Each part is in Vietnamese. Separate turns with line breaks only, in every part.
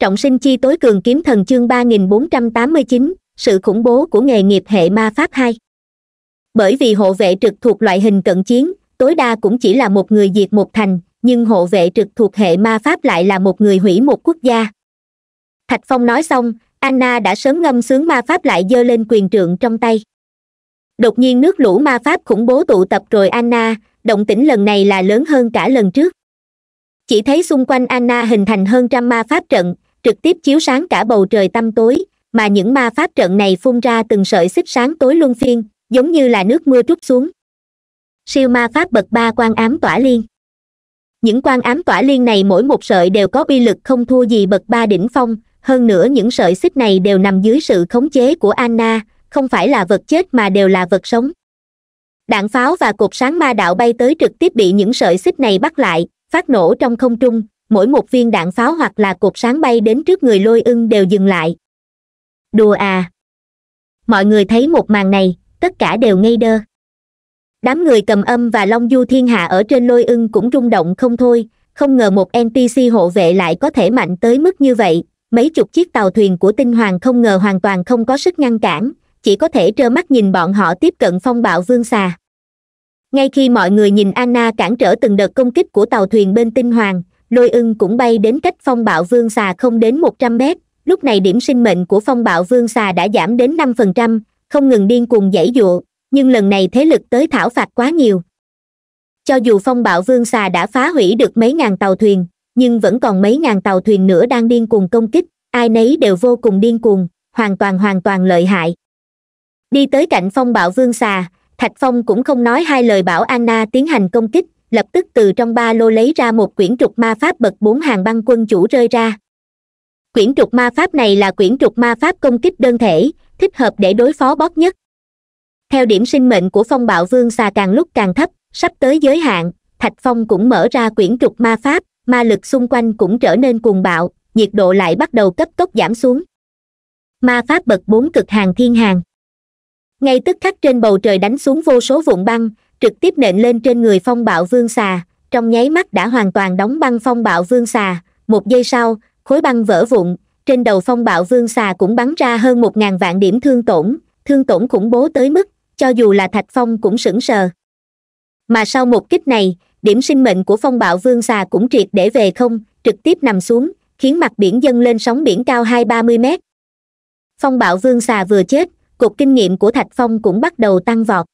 trọng sinh chi tối cường kiếm thần chương ba nghìn bốn trăm tám mươi chín sự khủng bố của nghề nghiệp hệ ma pháp hai bởi vì hộ vệ trực thuộc loại hình cận chiến tối đa cũng chỉ là một người diệt một thành nhưng hộ vệ trực thuộc hệ ma pháp lại là một người hủy một quốc gia thạch phong nói xong anna đã sớm ngâm sướng ma pháp lại dơ lên quyền trượng trong tay đột nhiên nước lũ ma pháp khủng bố tụ tập rồi anna động tĩnh lần này là lớn hơn cả lần trước chỉ thấy xung quanh anna hình thành hơn trăm ma pháp trận trực tiếp chiếu sáng cả bầu trời tăm tối mà những ma pháp trận này phun ra từng sợi xích sáng tối luân phiên giống như là nước mưa trút xuống siêu ma pháp bậc ba quan ám tỏa liên những quan ám tỏa liên này mỗi một sợi đều có uy lực không thua gì bậc ba đỉnh phong hơn nữa những sợi xích này đều nằm dưới sự khống chế của anna không phải là vật chết mà đều là vật sống đạn pháo và cột sáng ma đạo bay tới trực tiếp bị những sợi xích này bắt lại phát nổ trong không trung mỗi một viên đạn pháo hoặc là cột sáng bay đến trước người lôi ưng đều dừng lại đùa à mọi người thấy một màn này tất cả đều ngây đơ đám người cầm âm và long du thiên hạ ở trên lôi ưng cũng rung động không thôi không ngờ một npc hộ vệ lại có thể mạnh tới mức như vậy mấy chục chiếc tàu thuyền của tinh hoàng không ngờ hoàn toàn không có sức ngăn cản chỉ có thể trơ mắt nhìn bọn họ tiếp cận phong bạo vương xà ngay khi mọi người nhìn anna cản trở từng đợt công kích của tàu thuyền bên tinh hoàng lôi ưng cũng bay đến cách phong bạo vương xà không đến một trăm mét lúc này điểm sinh mệnh của phong bạo vương xà đã giảm đến năm phần trăm không ngừng điên cuồng dãy dụa nhưng lần này thế lực tới thảo phạt quá nhiều cho dù phong bạo vương xà đã phá hủy được mấy ngàn tàu thuyền nhưng vẫn còn mấy ngàn tàu thuyền nữa đang điên cuồng công kích ai nấy đều vô cùng điên cuồng hoàn toàn hoàn toàn lợi hại đi tới cạnh phong bạo vương xà thạch phong cũng không nói hai lời bảo anna tiến hành công kích lập tức từ trong ba lô lấy ra một quyển trục ma pháp bậc bốn hàng băng quân chủ rơi ra quyển trục ma pháp này là quyển trục ma pháp công kích đơn thể thích hợp để đối phó bót nhất theo điểm sinh mệnh của phong bạo vương xà càng lúc càng thấp sắp tới giới hạn thạch phong cũng mở ra quyển trục ma pháp ma lực xung quanh cũng trở nên cuồng bạo nhiệt độ lại bắt đầu cấp tốc giảm xuống ma pháp bậc bốn cực hàng thiên hàng ngay tức khắc trên bầu trời đánh xuống vô số vụn băng trực tiếp nện lên trên người phong bạo vương xà trong nháy mắt đã hoàn toàn đóng băng phong bạo vương xà một giây sau khối băng vỡ vụn trên đầu phong bạo vương xà cũng bắn ra hơn một ngàn vạn điểm thương tổn thương tổn khủng bố tới mức cho dù là thạch phong cũng sững sờ mà sau một kích này điểm sinh mệnh của phong bạo vương xà cũng triệt để về không trực tiếp nằm xuống khiến mặt biển dâng lên sóng biển cao hai ba mươi mét phong bạo vương xà vừa chết cục kinh nghiệm của thạch phong cũng bắt đầu tăng vọt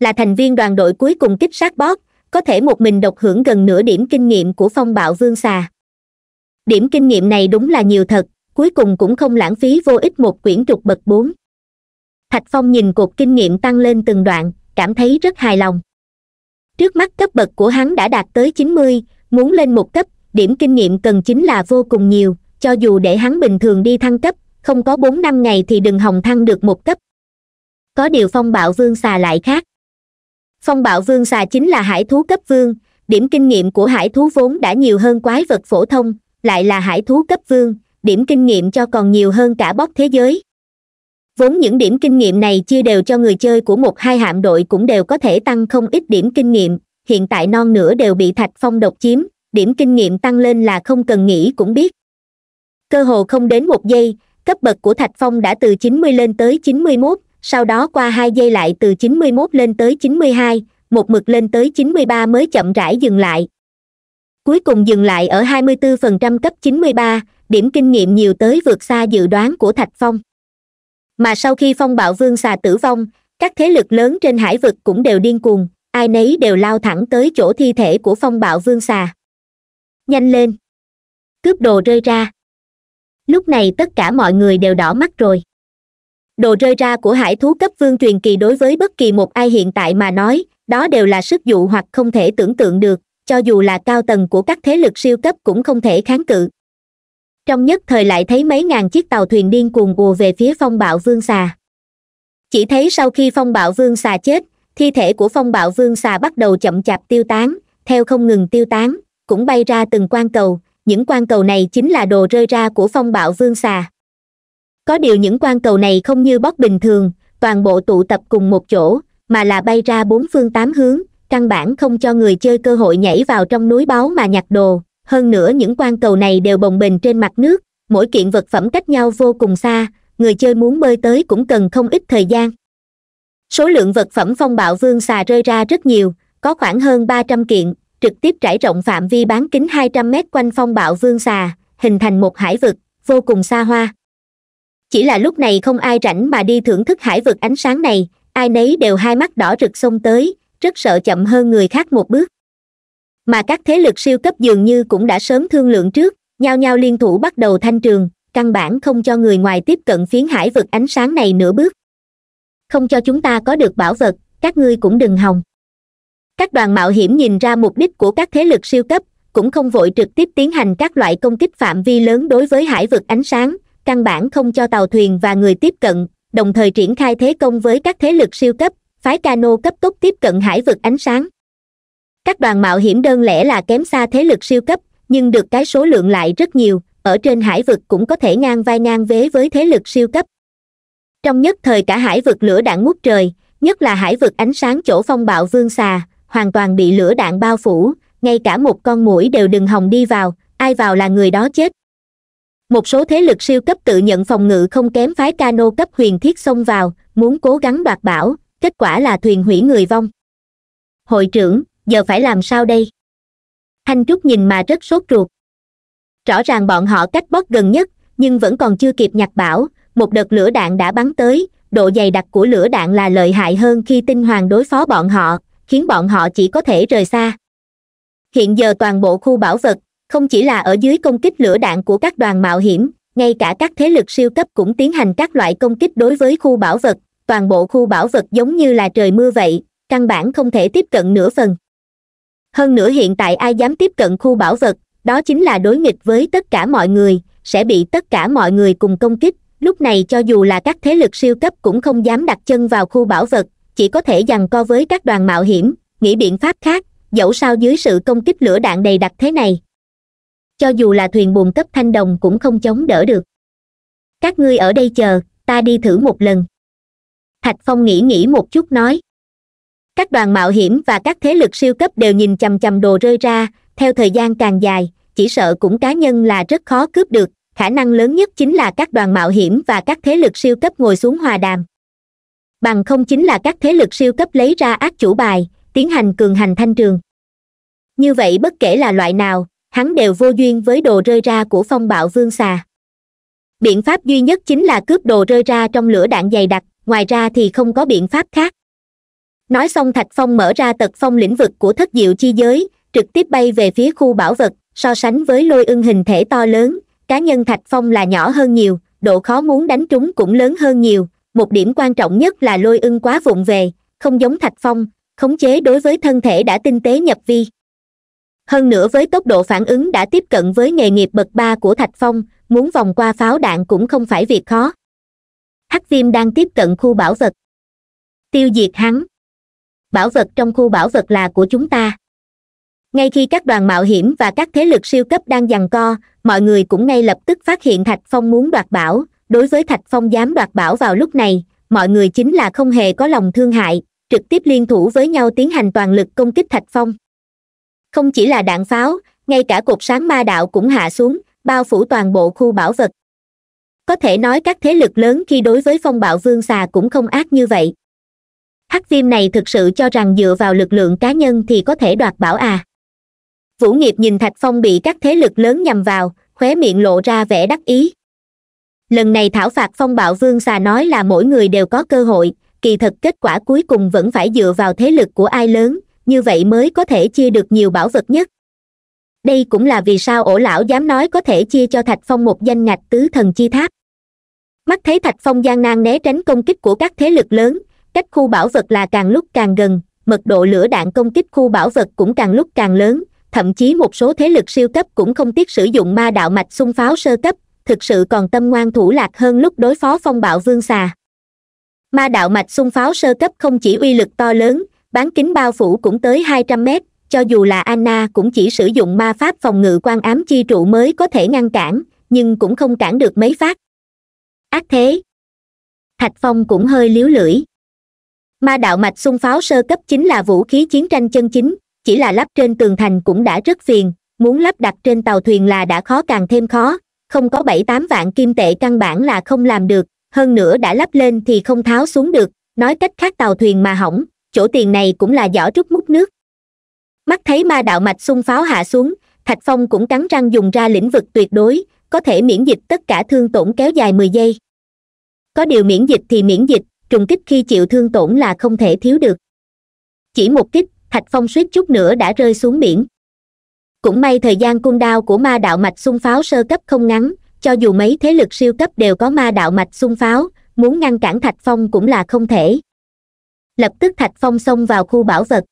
là thành viên đoàn đội cuối cùng kích sát bót có thể một mình độc hưởng gần nửa điểm kinh nghiệm của phong bạo vương xà điểm kinh nghiệm này đúng là nhiều thật cuối cùng cũng không lãng phí vô ích một quyển trục bậc bốn thạch phong nhìn cột kinh nghiệm tăng lên từng đoạn cảm thấy rất hài lòng trước mắt cấp bậc của hắn đã đạt tới chín mươi muốn lên một cấp điểm kinh nghiệm cần chính là vô cùng nhiều cho dù để hắn bình thường đi thăng cấp không có bốn năm ngày thì đừng hồng thăng được một cấp có điều phong bạo vương xà lại khác phong bạo vương xà chính là hải thú cấp vương điểm kinh nghiệm của hải thú vốn đã nhiều hơn quái vật phổ thông lại là hải thú cấp vương điểm kinh nghiệm cho còn nhiều hơn cả bóc thế giới vốn những điểm kinh nghiệm này chia đều cho người chơi của một hai hạm đội cũng đều có thể tăng không ít điểm kinh nghiệm hiện tại non nửa đều bị thạch phong độc chiếm điểm kinh nghiệm tăng lên là không cần nghĩ cũng biết cơ hồ không đến một giây cấp bậc của thạch phong đã từ 90 lên tới 91, sau đó qua hai giây lại từ 91 lên tới 92, một mực lên tới 93 mới chậm rãi dừng lại. Cuối cùng dừng lại ở 24% cấp 93, điểm kinh nghiệm nhiều tới vượt xa dự đoán của Thạch Phong. Mà sau khi phong bạo vương xà tử vong, các thế lực lớn trên hải vực cũng đều điên cuồng, ai nấy đều lao thẳng tới chỗ thi thể của phong bạo vương xà. Nhanh lên! Cướp đồ rơi ra! Lúc này tất cả mọi người đều đỏ mắt rồi đồ rơi ra của hải thú cấp vương truyền kỳ đối với bất kỳ một ai hiện tại mà nói đó đều là sức dụ hoặc không thể tưởng tượng được cho dù là cao tầng của các thế lực siêu cấp cũng không thể kháng cự trong nhất thời lại thấy mấy ngàn chiếc tàu thuyền điên cuồng ùa về phía phong bạo vương xà chỉ thấy sau khi phong bạo vương xà chết thi thể của phong bạo vương xà bắt đầu chậm chạp tiêu tán theo không ngừng tiêu tán cũng bay ra từng quan cầu những quan cầu này chính là đồ rơi ra của phong bạo vương xà có điều những quan cầu này không như bóp bình thường toàn bộ tụ tập cùng một chỗ mà là bay ra bốn phương tám hướng căn bản không cho người chơi cơ hội nhảy vào trong núi báu mà nhặt đồ hơn nữa những quan cầu này đều bồng bềnh trên mặt nước mỗi kiện vật phẩm cách nhau vô cùng xa người chơi muốn bơi tới cũng cần không ít thời gian số lượng vật phẩm phong bạo vương xà rơi ra rất nhiều có khoảng hơn ba trăm kiện trực tiếp trải rộng phạm vi bán kính hai trăm mét quanh phong bạo vương xà hình thành một hải vực vô cùng xa hoa chỉ là lúc này không ai rảnh mà đi thưởng thức hải vực ánh sáng này ai nấy đều hai mắt đỏ rực xông tới rất sợ chậm hơn người khác một bước mà các thế lực siêu cấp dường như cũng đã sớm thương lượng trước nhau nhau liên thủ bắt đầu thanh trường căn bản không cho người ngoài tiếp cận phiến hải vực ánh sáng này nửa bước không cho chúng ta có được bảo vật các ngươi cũng đừng hòng các đoàn mạo hiểm nhìn ra mục đích của các thế lực siêu cấp cũng không vội trực tiếp tiến hành các loại công kích phạm vi lớn đối với hải vực ánh sáng căn bản không cho tàu thuyền và người tiếp cận đồng thời triển khai thế công với các thế lực siêu cấp phái cano cấp tốc tiếp cận hải vực ánh sáng các đoàn mạo hiểm đơn lẻ là kém xa thế lực siêu cấp nhưng được cái số lượng lại rất nhiều ở trên hải vực cũng có thể ngang vai ngang vế với thế lực siêu cấp trong nhất thời cả hải vực lửa đạn ngút trời nhất là hải vực ánh sáng chỗ phong bạo vương xà hoàn toàn bị lửa đạn bao phủ ngay cả một con mũi đều đừng hòng đi vào ai vào là người đó chết một số thế lực siêu cấp tự nhận phòng ngự không kém phái cano cấp huyền thiết xông vào muốn cố gắng đoạt bảo kết quả là thuyền hủy người vong hội trưởng giờ phải làm sao đây thanh trúc nhìn mà rất sốt ruột rõ ràng bọn họ cách bót gần nhất nhưng vẫn còn chưa kịp nhặt bảo một đợt lửa đạn đã bắn tới độ dày đặc của lửa đạn là lợi hại hơn khi tinh hoàng đối phó bọn họ khiến bọn họ chỉ có thể rời xa hiện giờ toàn bộ khu bảo vật không chỉ là ở dưới công kích lửa đạn của các đoàn mạo hiểm ngay cả các thế lực siêu cấp cũng tiến hành các loại công kích đối với khu bảo vật toàn bộ khu bảo vật giống như là trời mưa vậy căn bản không thể tiếp cận nửa phần hơn nữa hiện tại ai dám tiếp cận khu bảo vật đó chính là đối nghịch với tất cả mọi người sẽ bị tất cả mọi người cùng công kích lúc này cho dù là các thế lực siêu cấp cũng không dám đặt chân vào khu bảo vật chỉ có thể giằng co với các đoàn mạo hiểm nghĩ biện pháp khác dẫu sao dưới sự công kích lửa đạn đầy đặc thế này cho dù là thuyền buồm cấp thanh đồng cũng không chống đỡ được các ngươi ở đây chờ ta đi thử một lần thạch phong nghĩ nghĩ một chút nói các đoàn mạo hiểm và các thế lực siêu cấp đều nhìn chầm chầm đồ rơi ra theo thời gian càng dài chỉ sợ cũng cá nhân là rất khó cướp được khả năng lớn nhất chính là các đoàn mạo hiểm và các thế lực siêu cấp ngồi xuống hòa đàm bằng không chính là các thế lực siêu cấp lấy ra ác chủ bài tiến hành cường hành thanh trường như vậy bất kể là loại nào hắn đều vô duyên với đồ rơi ra của phong bạo vương xà biện pháp duy nhất chính là cướp đồ rơi ra trong lửa đạn dày đặc ngoài ra thì không có biện pháp khác nói xong thạch phong mở ra tật phong lĩnh vực của thất diệu chi giới trực tiếp bay về phía khu bảo vật so sánh với lôi ưng hình thể to lớn cá nhân thạch phong là nhỏ hơn nhiều độ khó muốn đánh trúng cũng lớn hơn nhiều một điểm quan trọng nhất là lôi ưng quá vụng về không giống thạch phong khống chế đối với thân thể đã tinh tế nhập vi hơn nữa với tốc độ phản ứng đã tiếp cận với nghề nghiệp bậc ba của thạch phong muốn vòng qua pháo đạn cũng không phải việc khó hắc viêm đang tiếp cận khu bảo vật tiêu diệt hắn bảo vật trong khu bảo vật là của chúng ta ngay khi các đoàn mạo hiểm và các thế lực siêu cấp đang giằng co mọi người cũng ngay lập tức phát hiện thạch phong muốn đoạt bảo đối với thạch phong dám đoạt bảo vào lúc này mọi người chính là không hề có lòng thương hại trực tiếp liên thủ với nhau tiến hành toàn lực công kích thạch phong không chỉ là đạn pháo ngay cả cột sáng ma đạo cũng hạ xuống bao phủ toàn bộ khu bảo vật có thể nói các thế lực lớn khi đối với phong bạo vương xà cũng không ác như vậy hắc viêm này thực sự cho rằng dựa vào lực lượng cá nhân thì có thể đoạt bảo à vũ nghiệp nhìn thạch phong bị các thế lực lớn nhằm vào khóe miệng lộ ra vẻ đắc ý lần này thảo phạt phong bạo vương xà nói là mỗi người đều có cơ hội kỳ thật kết quả cuối cùng vẫn phải dựa vào thế lực của ai lớn như vậy mới có thể chia được nhiều bảo vật nhất đây cũng là vì sao ổ lão dám nói có thể chia cho thạch phong một danh ngạch tứ thần chi tháp mắt thấy thạch phong gian nan né tránh công kích của các thế lực lớn cách khu bảo vật là càng lúc càng gần mật độ lửa đạn công kích khu bảo vật cũng càng lúc càng lớn thậm chí một số thế lực siêu cấp cũng không tiếc sử dụng ma đạo mạch xung pháo sơ cấp thực sự còn tâm ngoan thủ lạc hơn lúc đối phó phong bạo vương xà ma đạo mạch xung pháo sơ cấp không chỉ uy lực to lớn bán kính bao phủ cũng tới hai trăm mét cho dù là anna cũng chỉ sử dụng ma pháp phòng ngự quan ám chi trụ mới có thể ngăn cản nhưng cũng không cản được mấy phát ác thế thạch phong cũng hơi liếu lưỡi ma đạo mạch xung pháo sơ cấp chính là vũ khí chiến tranh chân chính chỉ là lắp trên tường thành cũng đã rất phiền muốn lắp đặt trên tàu thuyền là đã khó càng thêm khó không có bảy tám vạn kim tệ căn bản là không làm được hơn nữa đã lắp lên thì không tháo xuống được nói cách khác tàu thuyền mà hỏng chỗ tiền này cũng là giỏ trút mút nước mắt thấy ma đạo mạch xung pháo hạ xuống thạch phong cũng cắn răng dùng ra lĩnh vực tuyệt đối có thể miễn dịch tất cả thương tổn kéo dài mười giây có điều miễn dịch thì miễn dịch trùng kích khi chịu thương tổn là không thể thiếu được chỉ một kích thạch phong suýt chút nữa đã rơi xuống biển cũng may thời gian cung đao của ma đạo mạch xung pháo sơ cấp không ngắn cho dù mấy thế lực siêu cấp đều có ma đạo mạch xung pháo muốn ngăn cản thạch phong cũng là không thể lập tức thạch phong xông vào khu bảo vật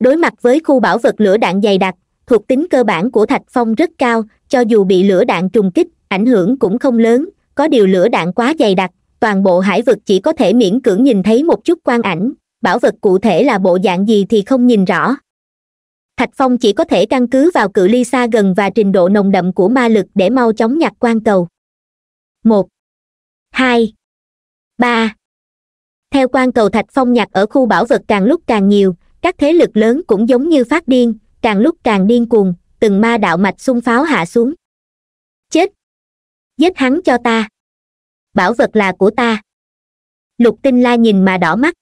đối mặt với khu bảo vật lửa đạn dày đặc thuộc tính cơ bản của thạch phong rất cao cho dù bị lửa đạn trùng kích ảnh hưởng cũng không lớn có điều lửa đạn quá dày đặc toàn bộ hải vực chỉ có thể miễn cưỡng nhìn thấy một chút quan ảnh bảo vật cụ thể là bộ dạng gì thì không nhìn rõ thạch phong chỉ có thể căn cứ vào cự ly xa gần và trình độ nồng đậm của ma lực để mau chóng nhặt quan cầu một hai ba theo quan cầu thạch phong nhạc ở khu bảo vật càng lúc càng nhiều các thế lực lớn cũng giống như phát điên càng lúc càng điên cuồng từng ma đạo mạch xung pháo hạ xuống chết giết hắn cho ta bảo vật là của ta lục tinh la nhìn mà đỏ mắt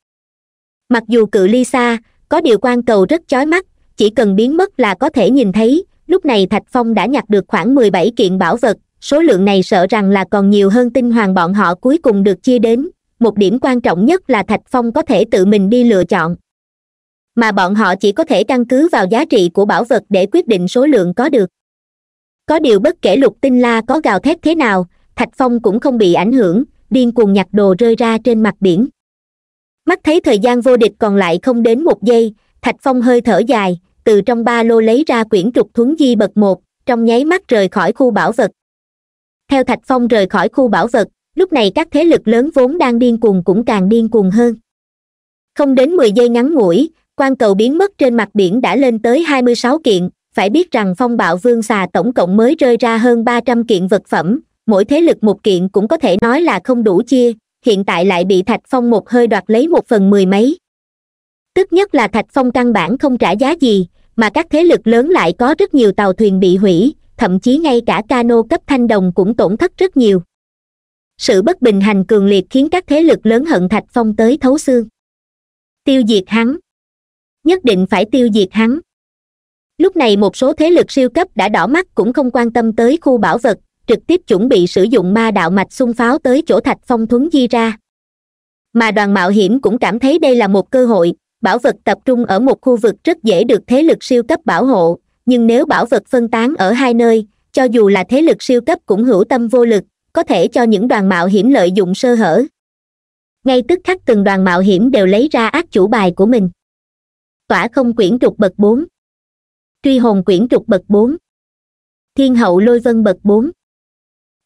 mặc dù cự ly xa có điều quan cầu rất chói mắt chỉ cần biến mất là có thể nhìn thấy lúc này thạch phong đã nhặt được khoảng mười bảy kiện bảo vật số lượng này sợ rằng là còn nhiều hơn tinh hoàng bọn họ cuối cùng được chia đến một điểm quan trọng nhất là thạch phong có thể tự mình đi lựa chọn mà bọn họ chỉ có thể căn cứ vào giá trị của bảo vật để quyết định số lượng có được có điều bất kể lục tinh la có gào thét thế nào thạch phong cũng không bị ảnh hưởng điên cuồng nhặt đồ rơi ra trên mặt biển mắt thấy thời gian vô địch còn lại không đến một giây thạch phong hơi thở dài từ trong ba lô lấy ra quyển trục thuấn di bậc một trong nháy mắt rời khỏi khu bảo vật theo thạch phong rời khỏi khu bảo vật lúc này các thế lực lớn vốn đang điên cuồng cũng càng điên cuồng hơn không đến mười giây ngắn ngủi quan cầu biến mất trên mặt biển đã lên tới hai mươi sáu kiện phải biết rằng phong bạo vương xà tổng cộng mới rơi ra hơn ba trăm kiện vật phẩm mỗi thế lực một kiện cũng có thể nói là không đủ chia hiện tại lại bị thạch phong một hơi đoạt lấy một phần mười mấy tức nhất là thạch phong căn bản không trả giá gì mà các thế lực lớn lại có rất nhiều tàu thuyền bị hủy thậm chí ngay cả cano cấp thanh đồng cũng tổn thất rất nhiều sự bất bình hành cường liệt khiến các thế lực lớn hận thạch phong tới thấu xương tiêu diệt hắn nhất định phải tiêu diệt hắn lúc này một số thế lực siêu cấp đã đỏ mắt cũng không quan tâm tới khu bảo vật trực tiếp chuẩn bị sử dụng ma đạo mạch xung pháo tới chỗ thạch phong thuấn di ra mà đoàn mạo hiểm cũng cảm thấy đây là một cơ hội bảo vật tập trung ở một khu vực rất dễ được thế lực siêu cấp bảo hộ nhưng nếu bảo vật phân tán ở hai nơi cho dù là thế lực siêu cấp cũng hữu tâm vô lực có thể cho những đoàn mạo hiểm lợi dụng sơ hở ngay tức khắc từng đoàn mạo hiểm đều lấy ra ác chủ bài của mình tỏa không quyển trục bậc bốn truy hồn quyển trục bậc bốn thiên hậu lôi vân bậc bốn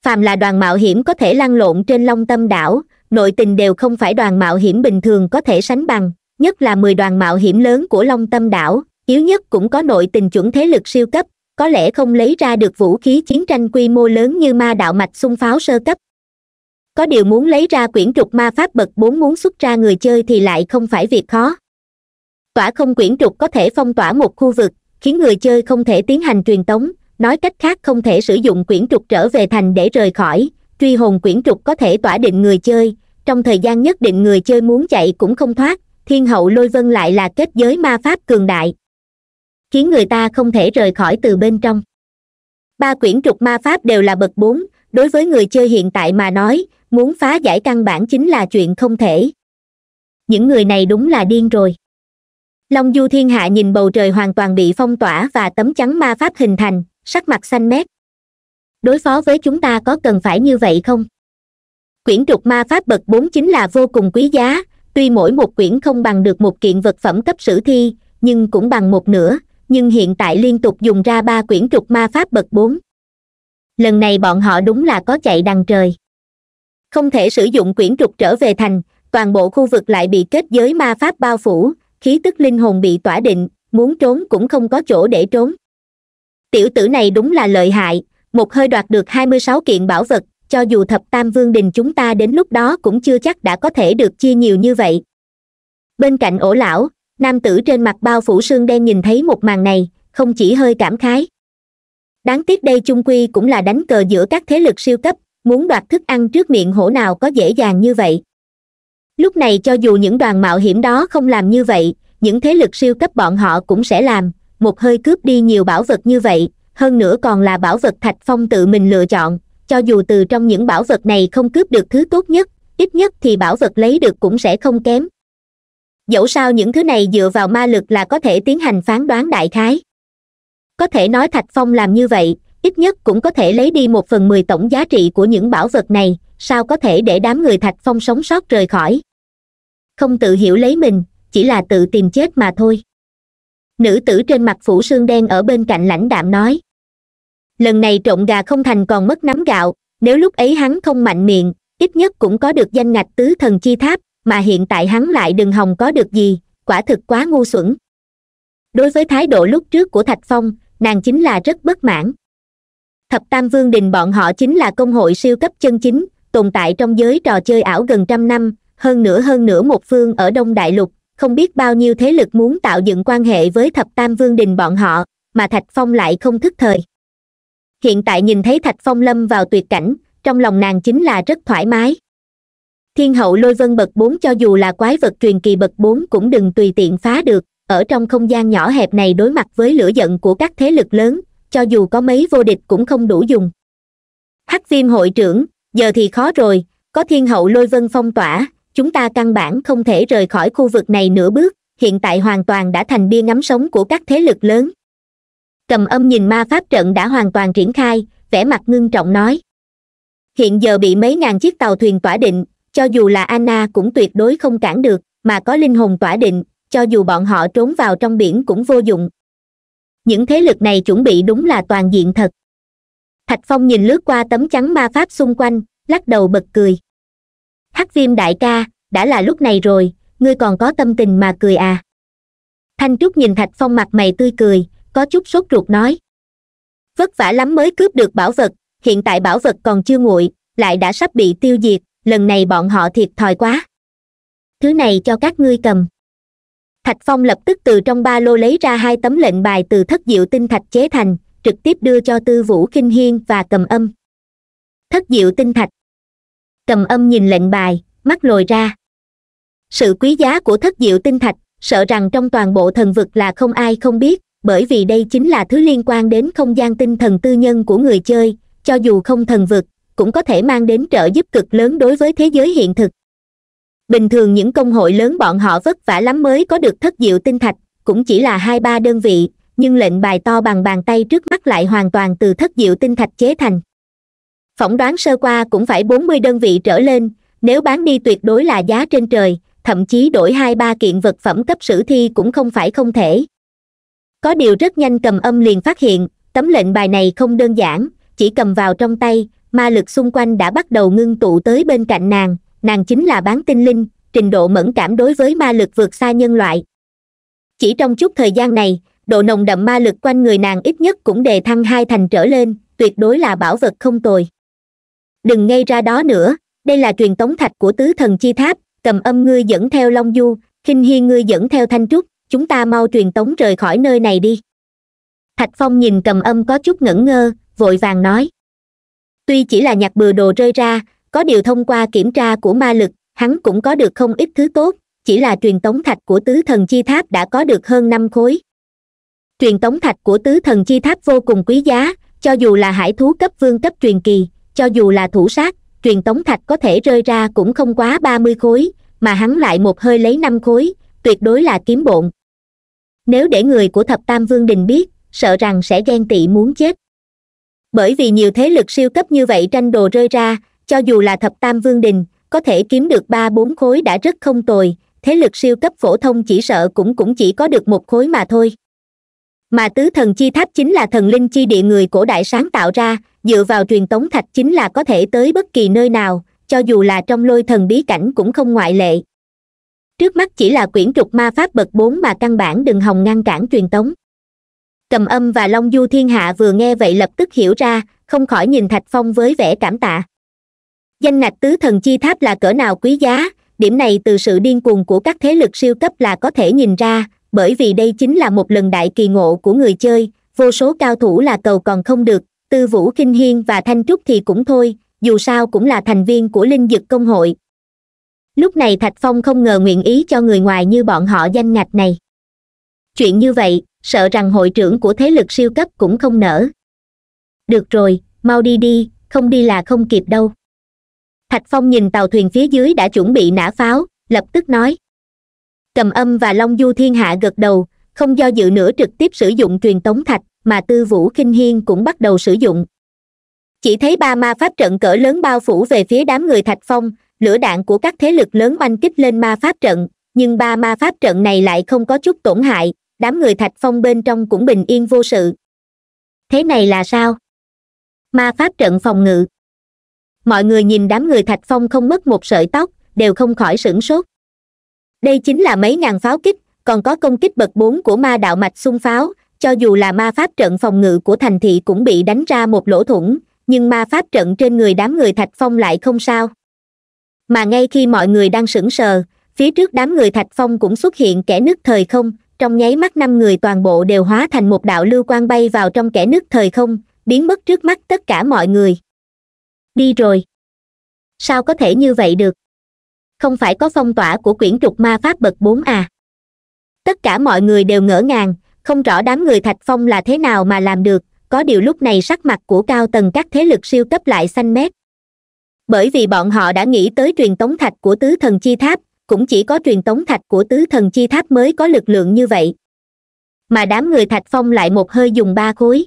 phàm là đoàn mạo hiểm có thể lăn lộn trên long tâm đảo nội tình đều không phải đoàn mạo hiểm bình thường có thể sánh bằng nhất là mười đoàn mạo hiểm lớn của long tâm đảo yếu nhất cũng có nội tình chuẩn thế lực siêu cấp có lẽ không lấy ra được vũ khí chiến tranh quy mô lớn như ma đạo mạch xung pháo sơ cấp có điều muốn lấy ra quyển trục ma pháp bậc bốn muốn xuất ra người chơi thì lại không phải việc khó tỏa không quyển trục có thể phong tỏa một khu vực khiến người chơi không thể tiến hành truyền tống nói cách khác không thể sử dụng quyển trục trở về thành để rời khỏi truy hồn quyển trục có thể tỏa định người chơi trong thời gian nhất định người chơi muốn chạy cũng không thoát thiên hậu lôi vân lại là kết giới ma pháp cường đại khiến người ta không thể rời khỏi từ bên trong ba quyển trục ma pháp đều là bậc bốn đối với người chơi hiện tại mà nói muốn phá giải căn bản chính là chuyện không thể những người này đúng là điên rồi long du thiên hạ nhìn bầu trời hoàn toàn bị phong tỏa và tấm chắn ma pháp hình thành sắc mặt xanh mét đối phó với chúng ta có cần phải như vậy không quyển trục ma pháp bậc bốn chính là vô cùng quý giá tuy mỗi một quyển không bằng được một kiện vật phẩm cấp sử thi nhưng cũng bằng một nửa nhưng hiện tại liên tục dùng ra ba quyển trục ma pháp bậc bốn lần này bọn họ đúng là có chạy đằng trời không thể sử dụng quyển trục trở về thành toàn bộ khu vực lại bị kết giới ma pháp bao phủ khí tức linh hồn bị tỏa định muốn trốn cũng không có chỗ để trốn tiểu tử này đúng là lợi hại một hơi đoạt được hai mươi sáu kiện bảo vật cho dù thập tam vương đình chúng ta đến lúc đó cũng chưa chắc đã có thể được chia nhiều như vậy bên cạnh ổ lão nam tử trên mặt bao phủ sương đen nhìn thấy một màn này không chỉ hơi cảm khái đáng tiếc đây chung quy cũng là đánh cờ giữa các thế lực siêu cấp muốn đoạt thức ăn trước miệng hổ nào có dễ dàng như vậy lúc này cho dù những đoàn mạo hiểm đó không làm như vậy những thế lực siêu cấp bọn họ cũng sẽ làm một hơi cướp đi nhiều bảo vật như vậy hơn nữa còn là bảo vật thạch phong tự mình lựa chọn cho dù từ trong những bảo vật này không cướp được thứ tốt nhất ít nhất thì bảo vật lấy được cũng sẽ không kém dẫu sao những thứ này dựa vào ma lực là có thể tiến hành phán đoán đại khái có thể nói thạch phong làm như vậy ít nhất cũng có thể lấy đi một phần mười tổng giá trị của những bảo vật này sao có thể để đám người thạch phong sống sót rời khỏi không tự hiểu lấy mình chỉ là tự tìm chết mà thôi nữ tử trên mặt phủ sương đen ở bên cạnh lãnh đạm nói lần này trộn gà không thành còn mất nắm gạo nếu lúc ấy hắn không mạnh miệng ít nhất cũng có được danh ngạch tứ thần chi tháp mà hiện tại hắn lại đừng hòng có được gì quả thực quá ngu xuẩn đối với thái độ lúc trước của thạch phong nàng chính là rất bất mãn thập tam vương đình bọn họ chính là công hội siêu cấp chân chính tồn tại trong giới trò chơi ảo gần trăm năm hơn nữa hơn nữa một phương ở đông đại lục không biết bao nhiêu thế lực muốn tạo dựng quan hệ với thập tam vương đình bọn họ mà thạch phong lại không thức thời hiện tại nhìn thấy thạch phong lâm vào tuyệt cảnh trong lòng nàng chính là rất thoải mái thiên hậu lôi vân bậc bốn cho dù là quái vật truyền kỳ bậc bốn cũng đừng tùy tiện phá được ở trong không gian nhỏ hẹp này đối mặt với lửa giận của các thế lực lớn cho dù có mấy vô địch cũng không đủ dùng hắc viêm hội trưởng giờ thì khó rồi có thiên hậu lôi vân phong tỏa chúng ta căn bản không thể rời khỏi khu vực này nửa bước hiện tại hoàn toàn đã thành bia ngắm sống của các thế lực lớn cầm âm nhìn ma pháp trận đã hoàn toàn triển khai vẻ mặt ngưng trọng nói hiện giờ bị mấy ngàn chiếc tàu thuyền tỏa định cho dù là anna cũng tuyệt đối không cản được mà có linh hồn tỏa định cho dù bọn họ trốn vào trong biển cũng vô dụng những thế lực này chuẩn bị đúng là toàn diện thật thạch phong nhìn lướt qua tấm trắng ma pháp xung quanh lắc đầu bật cười hắc viêm đại ca đã là lúc này rồi ngươi còn có tâm tình mà cười à thanh trúc nhìn thạch phong mặt mày tươi cười có chút sốt ruột nói vất vả lắm mới cướp được bảo vật hiện tại bảo vật còn chưa nguội lại đã sắp bị tiêu diệt lần này bọn họ thiệt thòi quá thứ này cho các ngươi cầm thạch phong lập tức từ trong ba lô lấy ra hai tấm lệnh bài từ thất diệu tinh thạch chế thành trực tiếp đưa cho tư vũ kinh hiên và cầm âm thất diệu tinh thạch cầm âm nhìn lệnh bài mắt lồi ra sự quý giá của thất diệu tinh thạch sợ rằng trong toàn bộ thần vực là không ai không biết bởi vì đây chính là thứ liên quan đến không gian tinh thần tư nhân của người chơi cho dù không thần vực cũng có thể mang đến trợ giúp cực lớn đối với thế giới hiện thực bình thường những công hội lớn bọn họ vất vả lắm mới có được thất diệu tinh thạch cũng chỉ là hai ba đơn vị nhưng lệnh bài to bằng bàn tay trước mắt lại hoàn toàn từ thất diệu tinh thạch chế thành phỏng đoán sơ qua cũng phải bốn mươi đơn vị trở lên nếu bán đi tuyệt đối là giá trên trời thậm chí đổi hai ba kiện vật phẩm cấp sử thi cũng không phải không thể có điều rất nhanh cầm âm liền phát hiện tấm lệnh bài này không đơn giản chỉ cầm vào trong tay ma lực xung quanh đã bắt đầu ngưng tụ tới bên cạnh nàng nàng chính là bán tinh linh trình độ mẫn cảm đối với ma lực vượt xa nhân loại chỉ trong chút thời gian này độ nồng đậm ma lực quanh người nàng ít nhất cũng đề thăng hai thành trở lên tuyệt đối là bảo vật không tồi đừng ngay ra đó nữa đây là truyền tống thạch của tứ thần chi tháp cầm âm ngươi dẫn theo long du khinh hiên ngươi dẫn theo thanh trúc chúng ta mau truyền tống rời khỏi nơi này đi thạch phong nhìn cầm âm có chút ngẩn ngơ vội vàng nói tuy chỉ là nhặt bừa đồ rơi ra có điều thông qua kiểm tra của ma lực hắn cũng có được không ít thứ tốt chỉ là truyền tống thạch của tứ thần chi tháp đã có được hơn năm khối truyền tống thạch của tứ thần chi tháp vô cùng quý giá cho dù là hải thú cấp vương cấp truyền kỳ cho dù là thủ sát truyền tống thạch có thể rơi ra cũng không quá ba mươi khối mà hắn lại một hơi lấy năm khối tuyệt đối là kiếm bộn nếu để người của thập tam vương đình biết sợ rằng sẽ ghen tị muốn chết bởi vì nhiều thế lực siêu cấp như vậy tranh đồ rơi ra cho dù là thập tam vương đình có thể kiếm được ba bốn khối đã rất không tồi thế lực siêu cấp phổ thông chỉ sợ cũng cũng chỉ có được một khối mà thôi mà tứ thần chi tháp chính là thần linh chi địa người cổ đại sáng tạo ra dựa vào truyền tống thạch chính là có thể tới bất kỳ nơi nào cho dù là trong lôi thần bí cảnh cũng không ngoại lệ trước mắt chỉ là quyển trục ma pháp bậc bốn mà căn bản đừng hòng ngăn cản truyền tống Cầm âm và long du thiên hạ vừa nghe vậy lập tức hiểu ra không khỏi nhìn thạch phong với vẻ cảm tạ danh ngạch tứ thần chi tháp là cỡ nào quý giá điểm này từ sự điên cuồng của các thế lực siêu cấp là có thể nhìn ra bởi vì đây chính là một lần đại kỳ ngộ của người chơi vô số cao thủ là cầu còn không được tư vũ k hiên và thanh trúc thì cũng thôi dù sao cũng là thành viên của linh dực công hội lúc này thạch phong không ngờ nguyện ý cho người ngoài như bọn họ danh ngạch này chuyện như vậy sợ rằng hội trưởng của thế lực siêu cấp cũng không nở được rồi mau đi đi không đi là không kịp đâu thạch phong nhìn tàu thuyền phía dưới đã chuẩn bị nã pháo lập tức nói cầm âm và long du thiên hạ gật đầu không do dự nữa trực tiếp sử dụng truyền tống thạch mà tư vũ k hiên cũng bắt đầu sử dụng chỉ thấy ba ma pháp trận cỡ lớn bao phủ về phía đám người thạch phong lửa đạn của các thế lực lớn oanh kích lên ma pháp trận nhưng ba ma pháp trận này lại không có chút tổn hại đám người thạch phong bên trong cũng bình yên vô sự thế này là sao ma pháp trận phòng ngự mọi người nhìn đám người thạch phong không mất một sợi tóc đều không khỏi sửng sốt đây chính là mấy ngàn pháo kích còn có công kích bậc bốn của ma đạo mạch xung pháo cho dù là ma pháp trận phòng ngự của thành thị cũng bị đánh ra một lỗ thủng nhưng ma pháp trận trên người đám người thạch phong lại không sao mà ngay khi mọi người đang sửng sờ phía trước đám người thạch phong cũng xuất hiện kẻ nứt thời không trong nháy mắt năm người toàn bộ đều hóa thành một đạo lưu quang bay vào trong kẻ nước thời không biến mất trước mắt tất cả mọi người đi rồi sao có thể như vậy được không phải có phong tỏa của quyển trục ma pháp bậc bốn à tất cả mọi người đều ngỡ ngàng không rõ đám người thạch phong là thế nào mà làm được có điều lúc này sắc mặt của cao tầng các thế lực siêu cấp lại xanh mét bởi vì bọn họ đã nghĩ tới truyền tống thạch của tứ thần chi tháp cũng chỉ có truyền tống thạch của tứ thần chi tháp mới có lực lượng như vậy mà đám người thạch phong lại một hơi dùng ba khối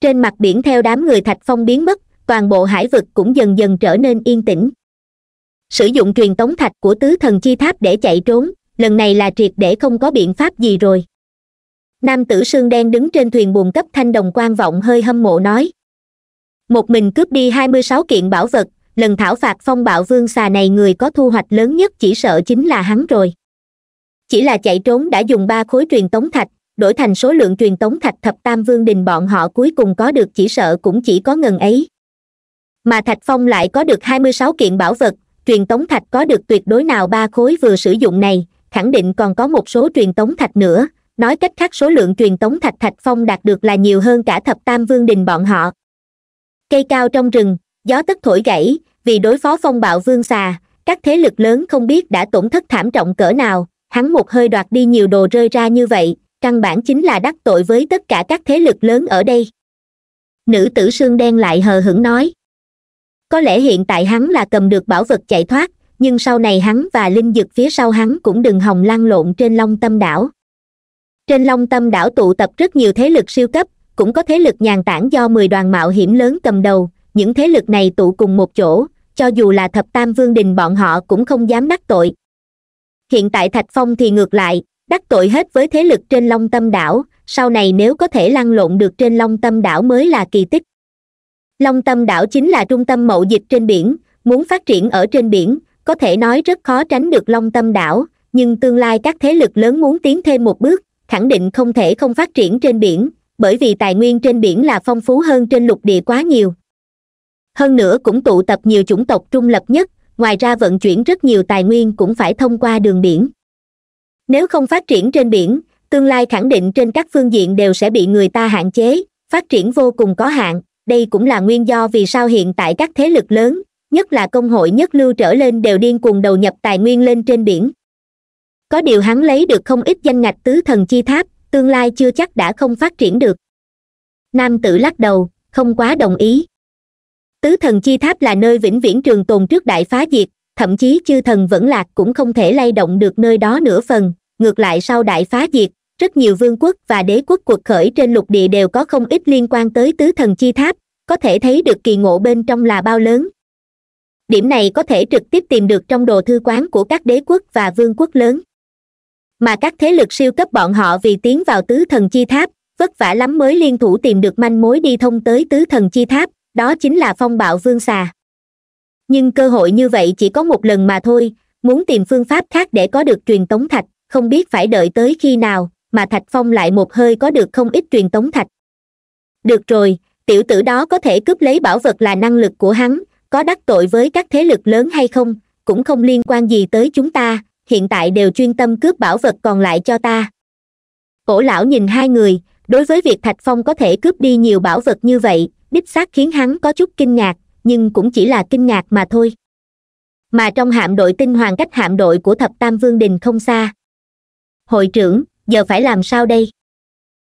trên mặt biển theo đám người thạch phong biến mất toàn bộ hải vực cũng dần dần trở nên yên tĩnh sử dụng truyền tống thạch của tứ thần chi tháp để chạy trốn lần này là triệt để không có biện pháp gì rồi nam tử sương đen đứng trên thuyền buồn cấp thanh đồng quan vọng hơi hâm mộ nói một mình cướp đi hai mươi sáu kiện bảo vật lần thảo phạt phong bạo vương xà này người có thu hoạch lớn nhất chỉ sợ chính là hắn rồi chỉ là chạy trốn đã dùng ba khối truyền tống thạch đổi thành số lượng truyền tống thạch thập tam vương đình bọn họ cuối cùng có được chỉ sợ cũng chỉ có ngần ấy mà thạch phong lại có được hai mươi sáu kiện bảo vật truyền tống thạch có được tuyệt đối nào ba khối vừa sử dụng này khẳng định còn có một số truyền tống thạch nữa nói cách khác số lượng truyền tống thạch thạch phong đạt được là nhiều hơn cả thập tam vương đình bọn họ cây cao trong rừng gió tất thổi gãy vì đối phó phong bạo vương xà các thế lực lớn không biết đã tổn thất thảm trọng cỡ nào hắn một hơi đoạt đi nhiều đồ rơi ra như vậy căn bản chính là đắc tội với tất cả các thế lực lớn ở đây nữ tử sương đen lại hờ hững nói có lẽ hiện tại hắn là cầm được bảo vật chạy thoát nhưng sau này hắn và linh dực phía sau hắn cũng đừng hòng lăn lộn trên long tâm đảo trên long tâm đảo tụ tập rất nhiều thế lực siêu cấp cũng có thế lực nhàn tản do mười đoàn mạo hiểm lớn cầm đầu những thế lực này tụ cùng một chỗ cho dù là thập tam vương đình bọn họ cũng không dám đắc tội hiện tại thạch phong thì ngược lại đắc tội hết với thế lực trên long tâm đảo sau này nếu có thể lăn lộn được trên long tâm đảo mới là kỳ tích long tâm đảo chính là trung tâm mậu dịch trên biển muốn phát triển ở trên biển có thể nói rất khó tránh được long tâm đảo nhưng tương lai các thế lực lớn muốn tiến thêm một bước khẳng định không thể không phát triển trên biển bởi vì tài nguyên trên biển là phong phú hơn trên lục địa quá nhiều hơn nữa cũng tụ tập nhiều chủng tộc trung lập nhất ngoài ra vận chuyển rất nhiều tài nguyên cũng phải thông qua đường biển nếu không phát triển trên biển tương lai khẳng định trên các phương diện đều sẽ bị người ta hạn chế phát triển vô cùng có hạn đây cũng là nguyên do vì sao hiện tại các thế lực lớn nhất là công hội nhất lưu trở lên đều điên cuồng đầu nhập tài nguyên lên trên biển có điều hắn lấy được không ít danh ngạch tứ thần chi tháp tương lai chưa chắc đã không phát triển được nam tử lắc đầu không quá đồng ý tứ thần chi tháp là nơi vĩnh viễn trường tồn trước đại phá diệt thậm chí chư thần vẫn lạc cũng không thể lay động được nơi đó nửa phần ngược lại sau đại phá diệt rất nhiều vương quốc và đế quốc cuộc khởi trên lục địa đều có không ít liên quan tới tứ thần chi tháp có thể thấy được kỳ ngộ bên trong là bao lớn điểm này có thể trực tiếp tìm được trong đồ thư quán của các đế quốc và vương quốc lớn mà các thế lực siêu cấp bọn họ vì tiến vào tứ thần chi tháp vất vả lắm mới liên thủ tìm được manh mối đi thông tới tứ thần chi tháp đó chính là phong bạo vương xà nhưng cơ hội như vậy chỉ có một lần mà thôi muốn tìm phương pháp khác để có được truyền tống thạch không biết phải đợi tới khi nào mà thạch phong lại một hơi có được không ít truyền tống thạch được rồi tiểu tử đó có thể cướp lấy bảo vật là năng lực của hắn có đắc tội với các thế lực lớn hay không cũng không liên quan gì tới chúng ta hiện tại đều chuyên tâm cướp bảo vật còn lại cho ta cổ lão nhìn hai người đối với việc thạch phong có thể cướp đi nhiều bảo vật như vậy đích xác khiến hắn có chút kinh ngạc nhưng cũng chỉ là kinh ngạc mà thôi mà trong hạm đội tinh hoàng cách hạm đội của thập tam vương đình không xa hội trưởng giờ phải làm sao đây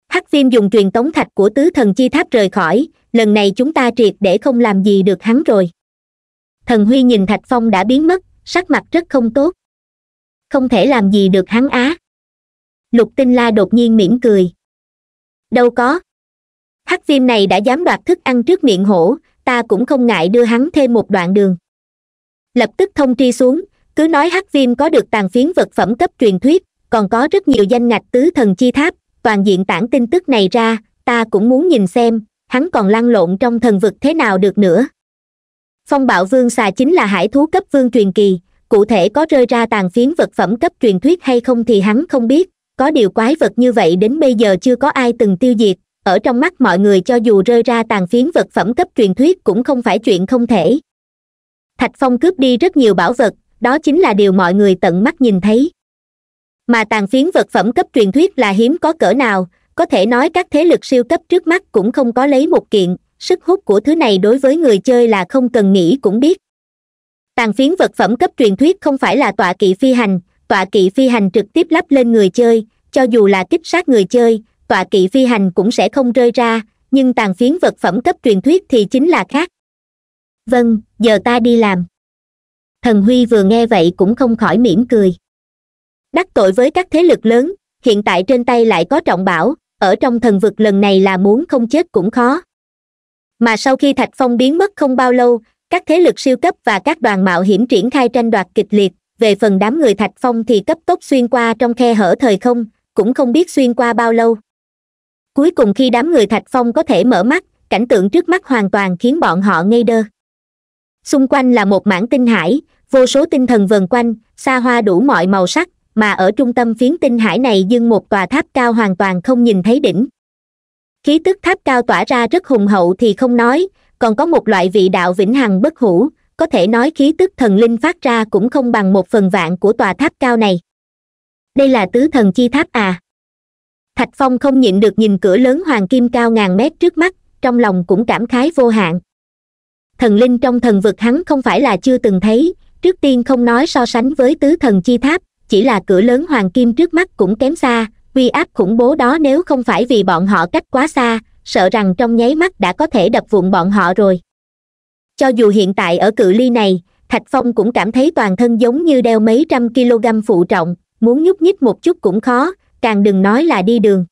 hắc phim dùng truyền tống thạch của tứ thần chi tháp rời khỏi lần này chúng ta triệt để không làm gì được hắn rồi thần huy nhìn thạch phong đã biến mất sắc mặt rất không tốt không thể làm gì được hắn á lục tinh la đột nhiên mỉm cười đâu có hắc viêm này đã dám đoạt thức ăn trước miệng hổ ta cũng không ngại đưa hắn thêm một đoạn đường lập tức thông tri xuống cứ nói hắc viêm có được tàn phiến vật phẩm cấp truyền thuyết còn có rất nhiều danh ngạch tứ thần chi tháp toàn diện tản tin tức này ra ta cũng muốn nhìn xem hắn còn lăn lộn trong thần vực thế nào được nữa phong bạo vương xà chính là hải thú cấp vương truyền kỳ cụ thể có rơi ra tàn phiến vật phẩm cấp truyền thuyết hay không thì hắn không biết có điều quái vật như vậy đến bây giờ chưa có ai từng tiêu diệt ở trong mắt mọi người cho dù rơi ra tàn phiến vật phẩm cấp truyền thuyết cũng không phải chuyện không thể thạch phong cướp đi rất nhiều bảo vật đó chính là điều mọi người tận mắt nhìn thấy mà tàn phiến vật phẩm cấp truyền thuyết là hiếm có cỡ nào có thể nói các thế lực siêu cấp trước mắt cũng không có lấy một kiện sức hút của thứ này đối với người chơi là không cần nghĩ cũng biết tàn phiến vật phẩm cấp truyền thuyết không phải là tọa kỵ phi hành tọa kỵ phi hành trực tiếp lắp lên người chơi cho dù là kích sát người chơi tọa kỵ phi hành cũng sẽ không rơi ra nhưng tàn phiến vật phẩm cấp truyền thuyết thì chính là khác vâng giờ ta đi làm thần huy vừa nghe vậy cũng không khỏi mỉm cười đắc tội với các thế lực lớn hiện tại trên tay lại có trọng bảo ở trong thần vực lần này là muốn không chết cũng khó mà sau khi thạch phong biến mất không bao lâu các thế lực siêu cấp và các đoàn mạo hiểm triển khai tranh đoạt kịch liệt về phần đám người thạch phong thì cấp tốc xuyên qua trong khe hở thời không cũng không biết xuyên qua bao lâu cuối cùng khi đám người thạch phong có thể mở mắt cảnh tượng trước mắt hoàn toàn khiến bọn họ ngây đơ xung quanh là một mảng tinh hải vô số tinh thần vần quanh xa hoa đủ mọi màu sắc mà ở trung tâm phiến tinh hải này dưng một tòa tháp cao hoàn toàn không nhìn thấy đỉnh khí tức tháp cao tỏa ra rất hùng hậu thì không nói còn có một loại vị đạo vĩnh hằng bất hủ có thể nói khí tức thần linh phát ra cũng không bằng một phần vạn của tòa tháp cao này đây là tứ thần chi tháp à thạch phong không nhịn được nhìn cửa lớn hoàng kim cao ngàn mét trước mắt trong lòng cũng cảm khái vô hạn thần linh trong thần vực hắn không phải là chưa từng thấy trước tiên không nói so sánh với tứ thần chi tháp chỉ là cửa lớn hoàng kim trước mắt cũng kém xa uy áp khủng bố đó nếu không phải vì bọn họ cách quá xa sợ rằng trong nháy mắt đã có thể đập vụn bọn họ rồi cho dù hiện tại ở cự ly này thạch phong cũng cảm thấy toàn thân giống như đeo mấy trăm kg phụ trọng muốn nhúc nhích một chút cũng khó càng đừng nói là đi đường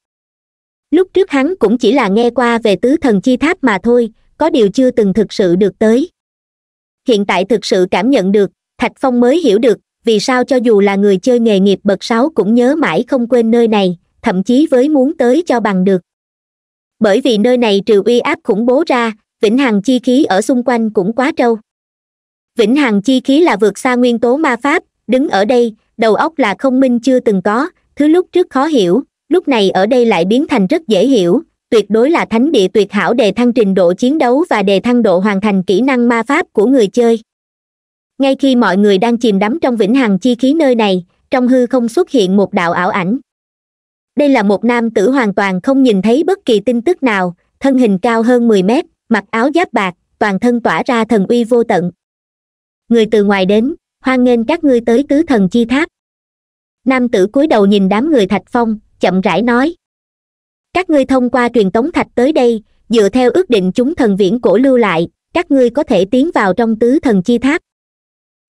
lúc trước hắn cũng chỉ là nghe qua về tứ thần chi tháp mà thôi có điều chưa từng thực sự được tới hiện tại thực sự cảm nhận được thạch phong mới hiểu được vì sao cho dù là người chơi nghề nghiệp bậc sáu cũng nhớ mãi không quên nơi này thậm chí với muốn tới cho bằng được bởi vì nơi này trừ uy áp khủng bố ra vĩnh hằng chi khí ở xung quanh cũng quá trâu vĩnh hằng chi khí là vượt xa nguyên tố ma pháp đứng ở đây đầu óc là không minh chưa từng có thứ lúc trước khó hiểu lúc này ở đây lại biến thành rất dễ hiểu tuyệt đối là thánh địa tuyệt hảo đề thăng trình độ chiến đấu và đề thăng độ hoàn thành kỹ năng ma pháp của người chơi ngay khi mọi người đang chìm đắm trong vĩnh hằng chi khí nơi này trong hư không xuất hiện một đạo ảo ảnh đây là một nam tử hoàn toàn không nhìn thấy bất kỳ tin tức nào thân hình cao hơn mười mét mặc áo giáp bạc toàn thân tỏa ra thần uy vô tận người từ ngoài đến hoan nghênh các ngươi tới tứ thần chi tháp nam tử cúi đầu nhìn đám người thạch phong chậm rãi nói các ngươi thông qua truyền tống thạch tới đây dựa theo ước định chúng thần viễn cổ lưu lại các ngươi có thể tiến vào trong tứ thần chi tháp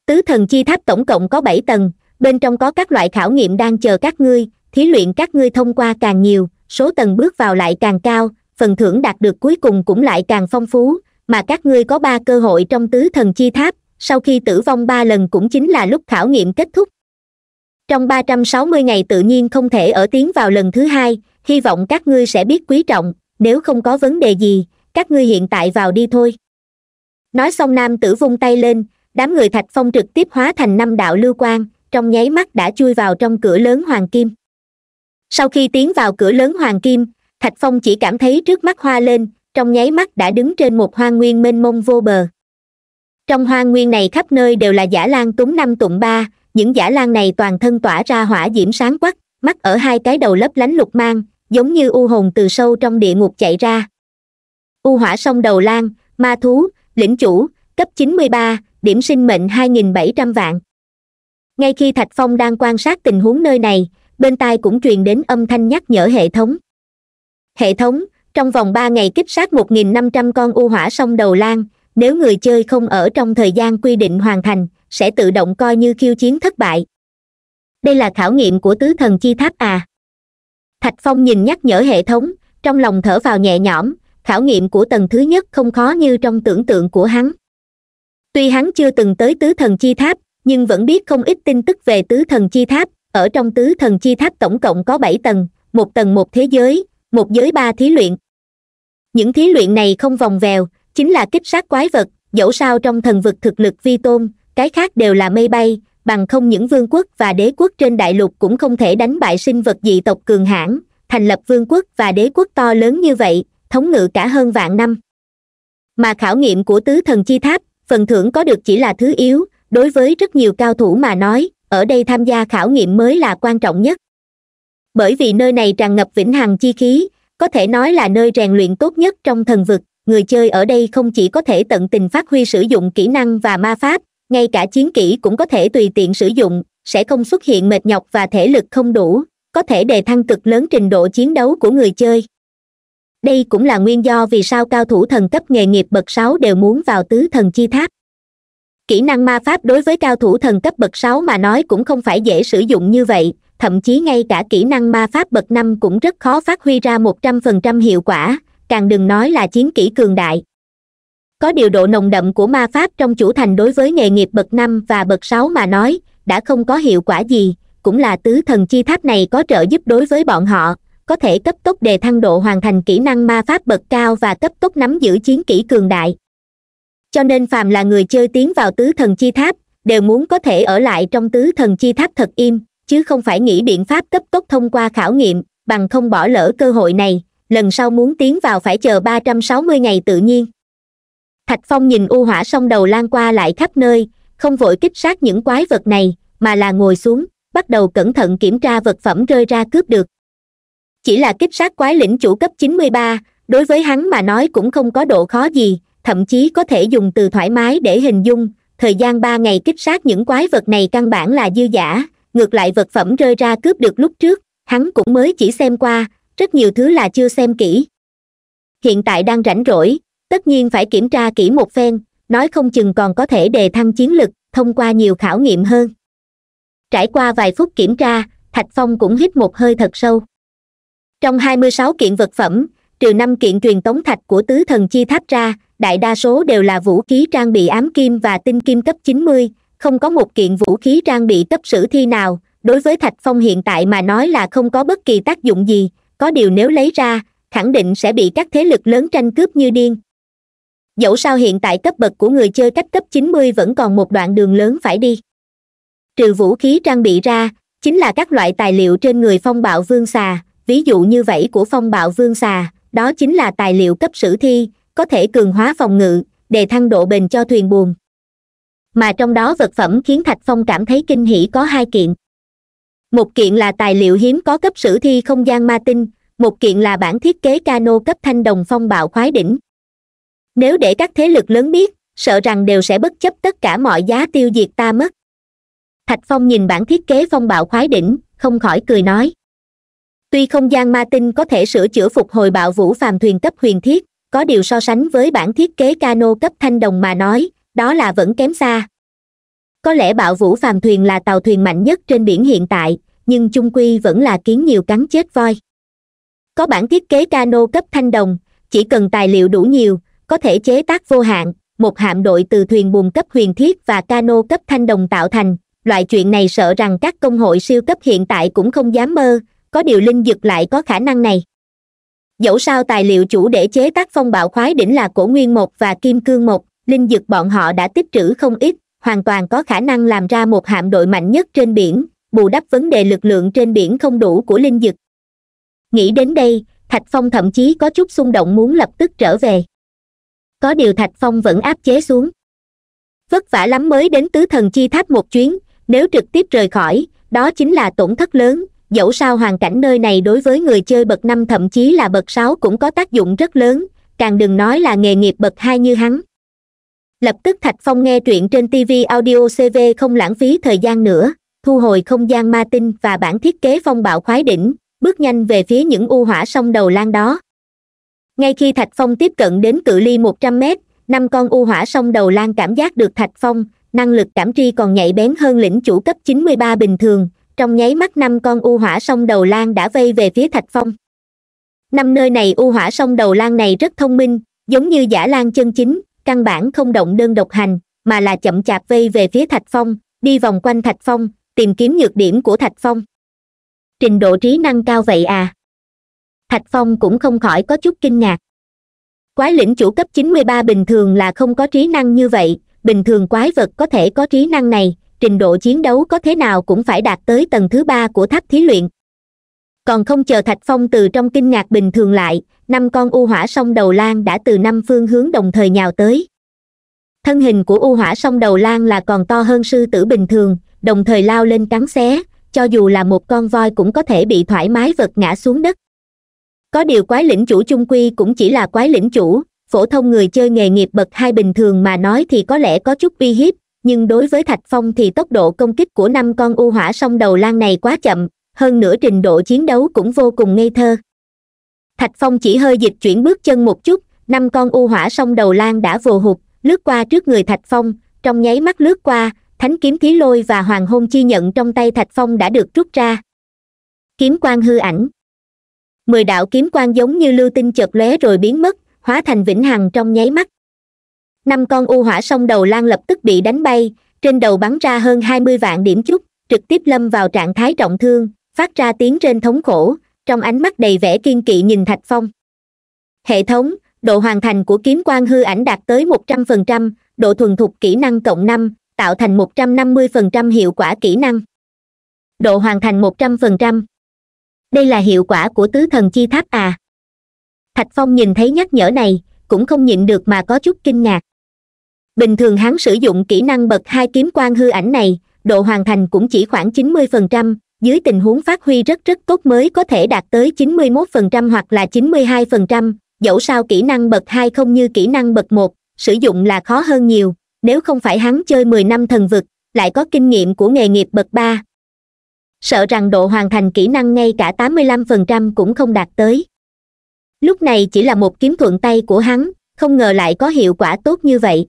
tứ thần chi tháp tổng cộng có bảy tầng bên trong có các loại khảo nghiệm đang chờ các ngươi thí luyện các ngươi thông qua càng nhiều số tầng bước vào lại càng cao phần thưởng đạt được cuối cùng cũng lại càng phong phú mà các ngươi có ba cơ hội trong tứ thần chi tháp sau khi tử vong ba lần cũng chính là lúc khảo nghiệm kết thúc trong ba trăm sáu mươi ngày tự nhiên không thể ở tiến vào lần thứ hai hy vọng các ngươi sẽ biết quý trọng nếu không có vấn đề gì các ngươi hiện tại vào đi thôi nói xong nam tử vung tay lên đám người thạch phong trực tiếp hóa thành năm đạo lưu quan trong nháy mắt đã chui vào trong cửa lớn hoàng kim sau khi tiến vào cửa lớn hoàng kim thạch phong chỉ cảm thấy trước mắt hoa lên trong nháy mắt đã đứng trên một hoa nguyên mênh mông vô bờ trong hoa nguyên này khắp nơi đều là giả lan túng năm tụng ba những giả lan này toàn thân tỏa ra hỏa diễm sáng quắc mắt ở hai cái đầu lấp lánh lục mang giống như u hồn từ sâu trong địa ngục chạy ra u hỏa sông đầu lan ma thú lĩnh chủ cấp 93, điểm sinh mệnh 2.700 vạn ngay khi thạch phong đang quan sát tình huống nơi này bên tai cũng truyền đến âm thanh nhắc nhở hệ thống hệ thống trong vòng ba ngày kích sát 1.500 con u hỏa sông đầu lan nếu người chơi không ở trong thời gian quy định hoàn thành sẽ tự động coi như khiêu chiến thất bại đây là khảo nghiệm của tứ thần chi tháp à thạch phong nhìn nhắc nhở hệ thống trong lòng thở vào nhẹ nhõm khảo nghiệm của tầng thứ nhất không khó như trong tưởng tượng của hắn tuy hắn chưa từng tới tứ thần chi tháp nhưng vẫn biết không ít tin tức về tứ thần chi tháp ở trong tứ thần chi tháp tổng cộng có bảy tầng một tầng một thế giới một giới ba thí luyện những thí luyện này không vòng vèo chính là kích sát quái vật dẫu sao trong thần vực thực lực vi tôn cái khác đều là mây bay bằng không những vương quốc và đế quốc trên đại lục cũng không thể đánh bại sinh vật dị tộc cường hãn thành lập vương quốc và đế quốc to lớn như vậy thống ngự cả hơn vạn năm mà khảo nghiệm của tứ thần chi tháp phần thưởng có được chỉ là thứ yếu đối với rất nhiều cao thủ mà nói ở đây tham gia khảo nghiệm mới là quan trọng nhất bởi vì nơi này tràn ngập vĩnh hằng chi khí có thể nói là nơi rèn luyện tốt nhất trong thần vực người chơi ở đây không chỉ có thể tận tình phát huy sử dụng kỹ năng và ma pháp ngay cả chiến kỹ cũng có thể tùy tiện sử dụng sẽ không xuất hiện mệt nhọc và thể lực không đủ có thể đề thăng cực lớn trình độ chiến đấu của người chơi đây cũng là nguyên do vì sao cao thủ thần cấp nghề nghiệp bậc sáu đều muốn vào tứ thần chi tháp kỹ năng ma pháp đối với cao thủ thần cấp bậc sáu mà nói cũng không phải dễ sử dụng như vậy thậm chí ngay cả kỹ năng ma pháp bậc năm cũng rất khó phát huy ra một trăm phần trăm hiệu quả càng đừng nói là chiến kỹ cường đại có điều độ nồng đậm của ma pháp trong chủ thành đối với nghề nghiệp bậc năm và bậc sáu mà nói đã không có hiệu quả gì cũng là tứ thần chi tháp này có trợ giúp đối với bọn họ có thể cấp tốc đề thăng độ hoàn thành kỹ năng ma pháp bậc cao và cấp tốc nắm giữ chiến kỹ cường đại cho nên phàm là người chơi tiến vào tứ thần chi tháp đều muốn có thể ở lại trong tứ thần chi tháp thật im chứ không phải nghĩ biện pháp cấp tốc thông qua khảo nghiệm bằng không bỏ lỡ cơ hội này lần sau muốn tiến vào phải chờ ba trăm sáu mươi ngày tự nhiên thạch phong nhìn u hỏa sông đầu lan qua lại khắp nơi không vội kích sát những quái vật này mà là ngồi xuống bắt đầu cẩn thận kiểm tra vật phẩm rơi ra cướp được chỉ là kích sát quái lĩnh chủ cấp 93, đối với hắn mà nói cũng không có độ khó gì thậm chí có thể dùng từ thoải mái để hình dung thời gian ba ngày kích sát những quái vật này căn bản là dư giả ngược lại vật phẩm rơi ra cướp được lúc trước hắn cũng mới chỉ xem qua rất nhiều thứ là chưa xem kỹ hiện tại đang rảnh rỗi tất nhiên phải kiểm tra kỹ một phen nói không chừng còn có thể đề thăng chiến lực thông qua nhiều khảo nghiệm hơn trải qua vài phút kiểm tra thạch phong cũng hít một hơi thật sâu trong hai mươi sáu kiện vật phẩm trừ năm kiện truyền tống thạch của tứ thần chi tháp ra đại đa số đều là vũ khí trang bị ám kim và tinh kim cấp chín mươi không có một kiện vũ khí trang bị cấp sử thi nào đối với thạch phong hiện tại mà nói là không có bất kỳ tác dụng gì có điều nếu lấy ra khẳng định sẽ bị các thế lực lớn tranh cướp như điên dẫu sao hiện tại cấp bậc của người chơi cách cấp 90 vẫn còn một đoạn đường lớn phải đi trừ vũ khí trang bị ra chính là các loại tài liệu trên người phong bạo vương xà ví dụ như vẫy của phong bạo vương xà đó chính là tài liệu cấp sử thi có thể cường hóa phòng ngự để thăng độ bền cho thuyền buồm mà trong đó vật phẩm khiến thạch phong cảm thấy kinh hỉ có hai kiện một kiện là tài liệu hiếm có cấp sử thi không gian ma tinh một kiện là bản thiết kế cano cấp thanh đồng phong bạo khoái đỉnh nếu để các thế lực lớn biết sợ rằng đều sẽ bất chấp tất cả mọi giá tiêu diệt ta mất thạch phong nhìn bản thiết kế phong bạo khoái đỉnh không khỏi cười nói tuy không gian ma tinh có thể sửa chữa phục hồi bạo vũ phàm thuyền cấp huyền thiết có điều so sánh với bản thiết kế cano cấp thanh đồng mà nói đó là vẫn kém xa có lẽ bạo vũ phàm thuyền là tàu thuyền mạnh nhất trên biển hiện tại nhưng chung quy vẫn là kiến nhiều cắn chết voi có bản thiết kế cano cấp thanh đồng chỉ cần tài liệu đủ nhiều có thể chế tác vô hạn một hạm đội từ thuyền buồm cấp huyền thiết và cano cấp thanh đồng tạo thành loại chuyện này sợ rằng các công hội siêu cấp hiện tại cũng không dám mơ có điều linh dực lại có khả năng này dẫu sao tài liệu chủ để chế tác phong bạo khoái đỉnh là cổ nguyên một và kim cương một linh dực bọn họ đã tích trữ không ít hoàn toàn có khả năng làm ra một hạm đội mạnh nhất trên biển bù đắp vấn đề lực lượng trên biển không đủ của linh dực nghĩ đến đây thạch phong thậm chí có chút xung động muốn lập tức trở về có điều thạch phong vẫn áp chế xuống vất vả lắm mới đến tứ thần chi tháp một chuyến nếu trực tiếp rời khỏi đó chính là tổn thất lớn dẫu sao hoàn cảnh nơi này đối với người chơi bậc năm thậm chí là bậc sáu cũng có tác dụng rất lớn càng đừng nói là nghề nghiệp bậc hai như hắn lập tức thạch phong nghe truyện trên tv audio cv không lãng phí thời gian nữa thu hồi không gian ma tinh và bản thiết kế phong bạo khoái đỉnh bước nhanh về phía những u hỏa sông đầu lan đó ngay khi thạch phong tiếp cận đến cự ly một trăm mét năm con u hỏa sông đầu lan cảm giác được thạch phong năng lực cảm tri còn nhạy bén hơn lĩnh chủ cấp chín mươi ba bình thường trong nháy mắt năm con u hỏa sông đầu lan đã vây về phía thạch phong năm nơi này u hỏa sông đầu lan này rất thông minh giống như giả lan chân chính căn bản không động đơn độc hành mà là chậm chạp vây về phía thạch phong đi vòng quanh thạch phong tìm kiếm nhược điểm của thạch phong trình độ trí năng cao vậy à thạch phong cũng không khỏi có chút kinh ngạc quái lĩnh chủ cấp chín mươi ba bình thường là không có trí năng như vậy bình thường quái vật có thể có trí năng này trình độ chiến đấu có thế nào cũng phải đạt tới tầng thứ ba của tháp thí luyện còn không chờ thạch phong từ trong kinh ngạc bình thường lại năm con u hỏa sông đầu lan đã từ năm phương hướng đồng thời nhào tới thân hình của u hỏa sông đầu lan là còn to hơn sư tử bình thường đồng thời lao lên cắn xé cho dù là một con voi cũng có thể bị thoải mái vật ngã xuống đất có điều quái lĩnh chủ chung quy cũng chỉ là quái lĩnh chủ phổ thông người chơi nghề nghiệp bậc hai bình thường mà nói thì có lẽ có chút uy hiếp nhưng đối với thạch phong thì tốc độ công kích của năm con u hỏa sông đầu lan này quá chậm hơn nữa trình độ chiến đấu cũng vô cùng ngây thơ thạch phong chỉ hơi dịch chuyển bước chân một chút năm con u hỏa sông đầu lan đã vồ hụt lướt qua trước người thạch phong trong nháy mắt lướt qua thánh kiếm thí lôi và hoàng hôn chi nhận trong tay thạch phong đã được rút ra kiếm quan hư ảnh mười đạo kiếm quan giống như lưu tinh chợt lóe rồi biến mất hóa thành vĩnh hằng trong nháy mắt năm con u hỏa sông đầu lan lập tức bị đánh bay trên đầu bắn ra hơn hai mươi vạn điểm chút trực tiếp lâm vào trạng thái trọng thương phát ra tiếng trên thống khổ trong ánh mắt đầy vẻ kiên kỵ nhìn thạch phong hệ thống độ hoàn thành của kiếm quan hư ảnh đạt tới một trăm phần trăm độ thuần thục kỹ năng cộng năm tạo thành một trăm năm mươi phần trăm hiệu quả kỹ năng độ hoàn thành một trăm phần trăm đây là hiệu quả của tứ thần chi tháp à thạch phong nhìn thấy nhắc nhở này cũng không nhịn được mà có chút kinh ngạc bình thường hắn sử dụng kỹ năng bậc hai kiếm quan hư ảnh này độ hoàn thành cũng chỉ khoảng chín mươi phần trăm dưới tình huống phát huy rất rất tốt mới có thể đạt tới chín mươi mốt phần trăm hoặc là chín mươi hai phần trăm dẫu sao kỹ năng bậc hai không như kỹ năng bậc một sử dụng là khó hơn nhiều nếu không phải hắn chơi mười năm thần vực lại có kinh nghiệm của nghề nghiệp bậc ba sợ rằng độ hoàn thành kỹ năng ngay cả tám mươi lăm phần trăm cũng không đạt tới lúc này chỉ là một kiếm thuận tay của hắn không ngờ lại có hiệu quả tốt như vậy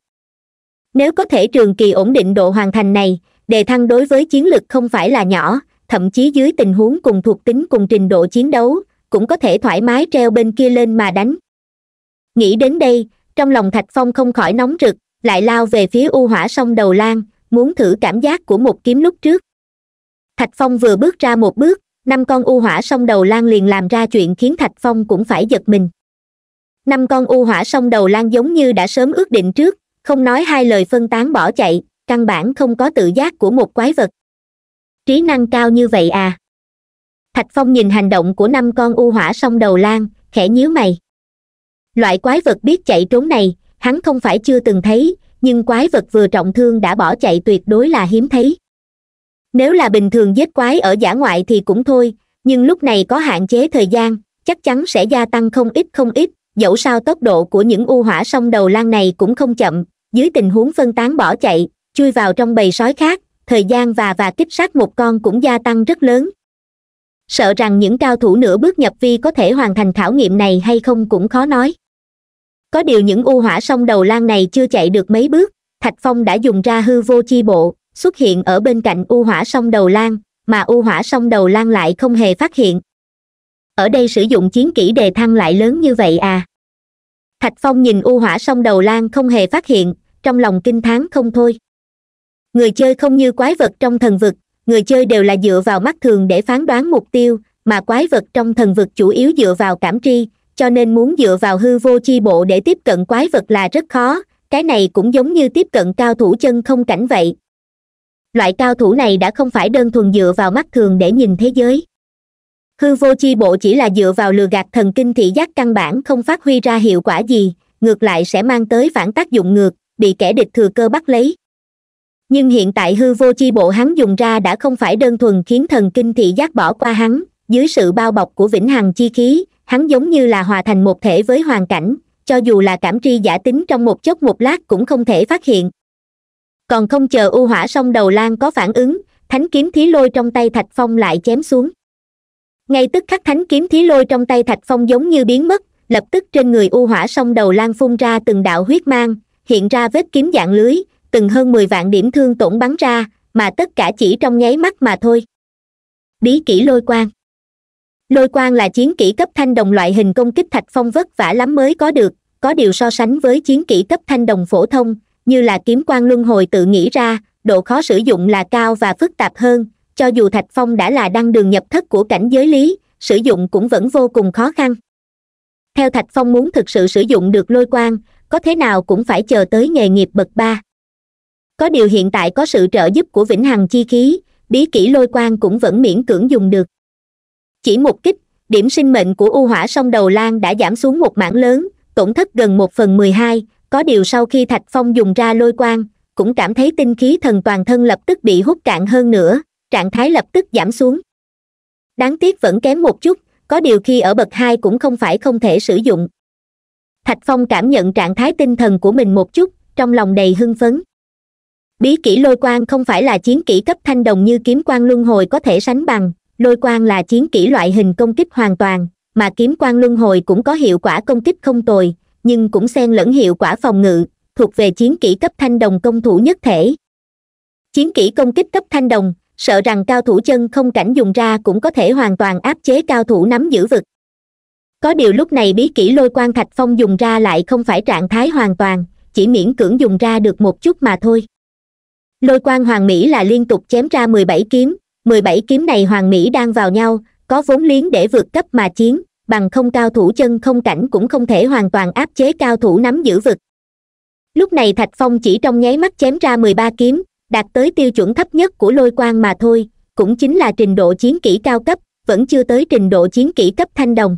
nếu có thể trường kỳ ổn định độ hoàn thành này đề thăng đối với chiến lực không phải là nhỏ thậm chí dưới tình huống cùng thuộc tính cùng trình độ chiến đấu cũng có thể thoải mái treo bên kia lên mà đánh nghĩ đến đây trong lòng thạch phong không khỏi nóng rực lại lao về phía u hỏa sông đầu lan muốn thử cảm giác của một kiếm lúc trước thạch phong vừa bước ra một bước năm con u hỏa sông đầu lan liền làm ra chuyện khiến thạch phong cũng phải giật mình năm con u hỏa sông đầu lan giống như đã sớm ước định trước không nói hai lời phân tán bỏ chạy căn bản không có tự giác của một quái vật trí năng cao như vậy à thạch phong nhìn hành động của năm con u hỏa sông đầu lan khẽ nhíu mày loại quái vật biết chạy trốn này hắn không phải chưa từng thấy nhưng quái vật vừa trọng thương đã bỏ chạy tuyệt đối là hiếm thấy nếu là bình thường giết quái ở giả ngoại thì cũng thôi nhưng lúc này có hạn chế thời gian chắc chắn sẽ gia tăng không ít không ít dẫu sao tốc độ của những u hỏa sông đầu lan này cũng không chậm dưới tình huống phân tán bỏ chạy chui vào trong bầy sói khác thời gian và và kích sát một con cũng gia tăng rất lớn sợ rằng những cao thủ nửa bước nhập vi có thể hoàn thành khảo nghiệm này hay không cũng khó nói có điều những u hỏa sông đầu lan này chưa chạy được mấy bước thạch phong đã dùng ra hư vô chi bộ xuất hiện ở bên cạnh u hỏa sông đầu lan mà u hỏa sông đầu lan lại không hề phát hiện ở đây sử dụng chiến kỹ đề thăng lại lớn như vậy à thạch phong nhìn u hỏa sông đầu lan không hề phát hiện trong lòng kinh thán không thôi người chơi không như quái vật trong thần vực người chơi đều là dựa vào mắt thường để phán đoán mục tiêu mà quái vật trong thần vực chủ yếu dựa vào cảm tri cho nên muốn dựa vào hư vô chi bộ để tiếp cận quái vật là rất khó cái này cũng giống như tiếp cận cao thủ chân không cảnh vậy loại cao thủ này đã không phải đơn thuần dựa vào mắt thường để nhìn thế giới hư vô chi bộ chỉ là dựa vào lừa gạt thần kinh thị giác căn bản không phát huy ra hiệu quả gì ngược lại sẽ mang tới phản tác dụng ngược bị kẻ địch thừa cơ bắt lấy nhưng hiện tại hư vô chi bộ hắn dùng ra đã không phải đơn thuần khiến thần kinh thị giác bỏ qua hắn dưới sự bao bọc của vĩnh hằng chi khí hắn giống như là hòa thành một thể với hoàn cảnh cho dù là cảm tri giả tính trong một chốc một lát cũng không thể phát hiện còn không chờ u hỏa sông đầu lan có phản ứng thánh kiếm thí lôi trong tay thạch phong lại chém xuống ngay tức khắc thánh kiếm thí lôi trong tay thạch phong giống như biến mất lập tức trên người u hỏa sông đầu lan phun ra từng đạo huyết mang hiện ra vết kiếm dạng lưới từng hơn mười vạn điểm thương tổn bắn ra mà tất cả chỉ trong nháy mắt mà thôi bí kỹ lôi quang lôi quang là chiến kỹ cấp thanh đồng loại hình công kích thạch phong vất vả lắm mới có được có điều so sánh với chiến kỹ cấp thanh đồng phổ thông như là kiếm quan luân hồi tự nghĩ ra độ khó sử dụng là cao và phức tạp hơn cho dù thạch phong đã là đăng đường nhập thất của cảnh giới lý sử dụng cũng vẫn vô cùng khó khăn theo thạch phong muốn thực sự sử dụng được lôi quan có thế nào cũng phải chờ tới nghề nghiệp bậc ba có điều hiện tại có sự trợ giúp của vĩnh hằng chi khí bí kỹ lôi quan cũng vẫn miễn cưỡng dùng được chỉ một kích điểm sinh mệnh của u hỏa sông đầu lan đã giảm xuống một mảng lớn tổn thất gần một phần mười hai có điều sau khi thạch phong dùng ra lôi quang cũng cảm thấy tinh khí thần toàn thân lập tức bị hút cạn hơn nữa trạng thái lập tức giảm xuống đáng tiếc vẫn kém một chút có điều khi ở bậc hai cũng không phải không thể sử dụng thạch phong cảm nhận trạng thái tinh thần của mình một chút trong lòng đầy hưng phấn bí kỹ lôi quang không phải là chiến kỹ cấp thanh đồng như kiếm quang luân hồi có thể sánh bằng lôi quang là chiến kỹ loại hình công kích hoàn toàn mà kiếm quang luân hồi cũng có hiệu quả công kích không tồi nhưng cũng xen lẫn hiệu quả phòng ngự thuộc về chiến kỹ cấp thanh đồng công thủ nhất thể chiến kỹ công kích cấp thanh đồng sợ rằng cao thủ chân không cảnh dùng ra cũng có thể hoàn toàn áp chế cao thủ nắm giữ vực có điều lúc này bí kỹ lôi quan thạch phong dùng ra lại không phải trạng thái hoàn toàn chỉ miễn cưỡng dùng ra được một chút mà thôi lôi quan hoàng mỹ là liên tục chém ra mười bảy kiếm mười bảy kiếm này hoàng mỹ đang vào nhau có vốn liếng để vượt cấp mà chiến bằng không cao thủ chân không cảnh cũng không thể hoàn toàn áp chế cao thủ nắm giữ vực lúc này thạch phong chỉ trong nháy mắt chém ra mười ba kiếm đạt tới tiêu chuẩn thấp nhất của lôi quang mà thôi cũng chính là trình độ chiến kỹ cao cấp vẫn chưa tới trình độ chiến kỹ cấp thanh đồng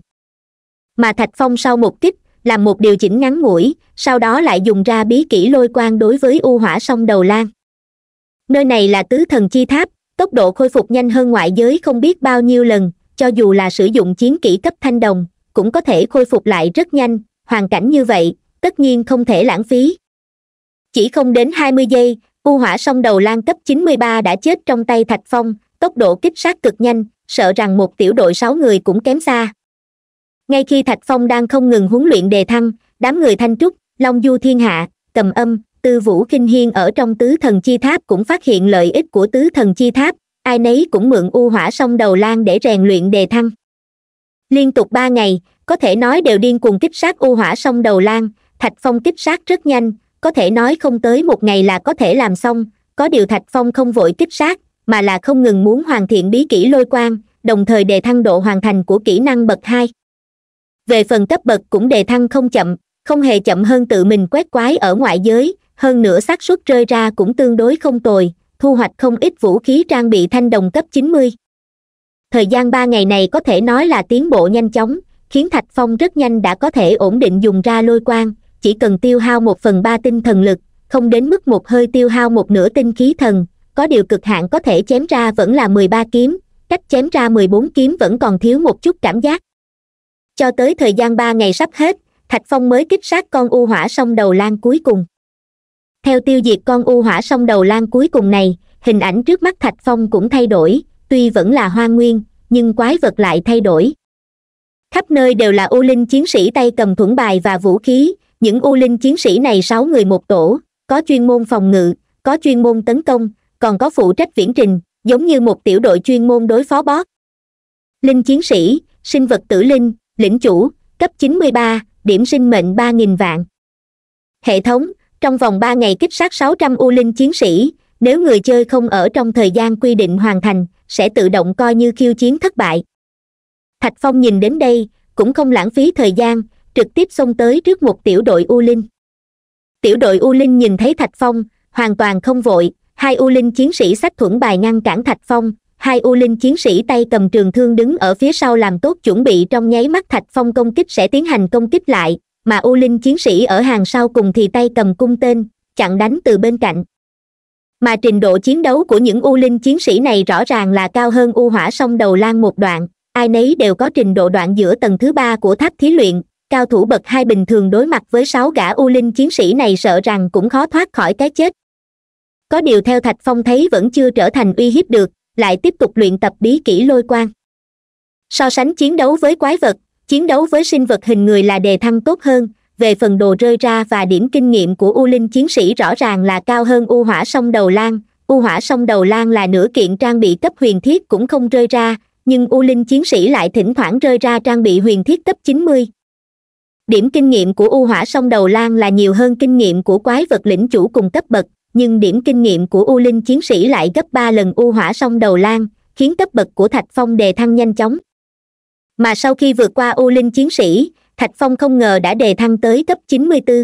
mà thạch phong sau một kích làm một điều chỉnh ngắn ngủi sau đó lại dùng ra bí kỹ lôi quang đối với u hỏa sông đầu lan nơi này là tứ thần chi tháp tốc độ khôi phục nhanh hơn ngoại giới không biết bao nhiêu lần cho dù là sử dụng chiến kỹ cấp thanh đồng cũng có thể khôi phục lại rất nhanh hoàn cảnh như vậy tất nhiên không thể lãng phí chỉ không đến hai mươi giây u hỏa song đầu lan cấp chín mươi ba đã chết trong tay thạch phong tốc độ kích sát cực nhanh sợ rằng một tiểu đội sáu người cũng kém xa ngay khi thạch phong đang không ngừng huấn luyện đề thăng đám người thanh trúc long du thiên hạ cầm âm tư vũ kinh hiên ở trong tứ thần chi tháp cũng phát hiện lợi ích của tứ thần chi tháp ai nấy cũng mượn u hỏa sông đầu lan để rèn luyện đề thăng liên tục ba ngày có thể nói đều điên cuồng kích sát u hỏa sông đầu lan thạch phong kích sát rất nhanh có thể nói không tới một ngày là có thể làm xong có điều thạch phong không vội kích sát mà là không ngừng muốn hoàn thiện bí kỹ lôi quang đồng thời đề thăng độ hoàn thành của kỹ năng bậc hai về phần cấp bậc cũng đề thăng không chậm không hề chậm hơn tự mình quét quái ở ngoại giới hơn nữa xác suất rơi ra cũng tương đối không tồi thu hoạch không ít vũ khí trang bị thanh đồng cấp chín mươi thời gian ba ngày này có thể nói là tiến bộ nhanh chóng khiến thạch phong rất nhanh đã có thể ổn định dùng ra lôi quang chỉ cần tiêu hao một phần ba tinh thần lực không đến mức một hơi tiêu hao một nửa tinh khí thần có điều cực hạn có thể chém ra vẫn là mười ba kiếm cách chém ra mười bốn kiếm vẫn còn thiếu một chút cảm giác cho tới thời gian ba ngày sắp hết thạch phong mới kích sát con u hỏa song đầu lan cuối cùng theo tiêu diệt con u hỏa sông đầu lan cuối cùng này hình ảnh trước mắt thạch phong cũng thay đổi tuy vẫn là hoa nguyên nhưng quái vật lại thay đổi khắp nơi đều là u linh chiến sĩ tay cầm thuẫn bài và vũ khí những u linh chiến sĩ này sáu người một tổ có chuyên môn phòng ngự có chuyên môn tấn công còn có phụ trách viễn trình giống như một tiểu đội chuyên môn đối phó bót linh chiến sĩ sinh vật tử linh lĩnh chủ cấp 93, điểm sinh mệnh 3.000 vạn hệ thống trong vòng ba ngày kích sát 600 u linh chiến sĩ nếu người chơi không ở trong thời gian quy định hoàn thành sẽ tự động coi như khiêu chiến thất bại thạch phong nhìn đến đây cũng không lãng phí thời gian trực tiếp xông tới trước một tiểu đội u linh tiểu đội u linh nhìn thấy thạch phong hoàn toàn không vội hai u linh chiến sĩ sách thuẫn bài ngăn cản thạch phong hai u linh chiến sĩ tay cầm trường thương đứng ở phía sau làm tốt chuẩn bị trong nháy mắt thạch phong công kích sẽ tiến hành công kích lại mà u linh chiến sĩ ở hàng sau cùng thì tay cầm cung tên chặn đánh từ bên cạnh mà trình độ chiến đấu của những u linh chiến sĩ này rõ ràng là cao hơn u hỏa sông đầu lan một đoạn ai nấy đều có trình độ đoạn giữa tầng thứ ba của tháp thí luyện cao thủ bậc hai bình thường đối mặt với sáu gã u linh chiến sĩ này sợ rằng cũng khó thoát khỏi cái chết có điều theo thạch phong thấy vẫn chưa trở thành uy hiếp được lại tiếp tục luyện tập bí kỹ lôi quang. so sánh chiến đấu với quái vật chiến đấu với sinh vật hình người là đề thăng tốt hơn về phần đồ rơi ra và điểm kinh nghiệm của u linh chiến sĩ rõ ràng là cao hơn u hỏa sông đầu lan u hỏa sông đầu lan là nửa kiện trang bị cấp huyền thiết cũng không rơi ra nhưng u linh chiến sĩ lại thỉnh thoảng rơi ra trang bị huyền thiết cấp 90. điểm kinh nghiệm của u hỏa sông đầu lan là nhiều hơn kinh nghiệm của quái vật lĩnh chủ cùng cấp bậc nhưng điểm kinh nghiệm của u linh chiến sĩ lại gấp ba lần u hỏa sông đầu lan khiến cấp bậc của thạch phong đề thăng nhanh chóng mà sau khi vượt qua u linh chiến sĩ thạch phong không ngờ đã đề thăng tới cấp chín mươi bốn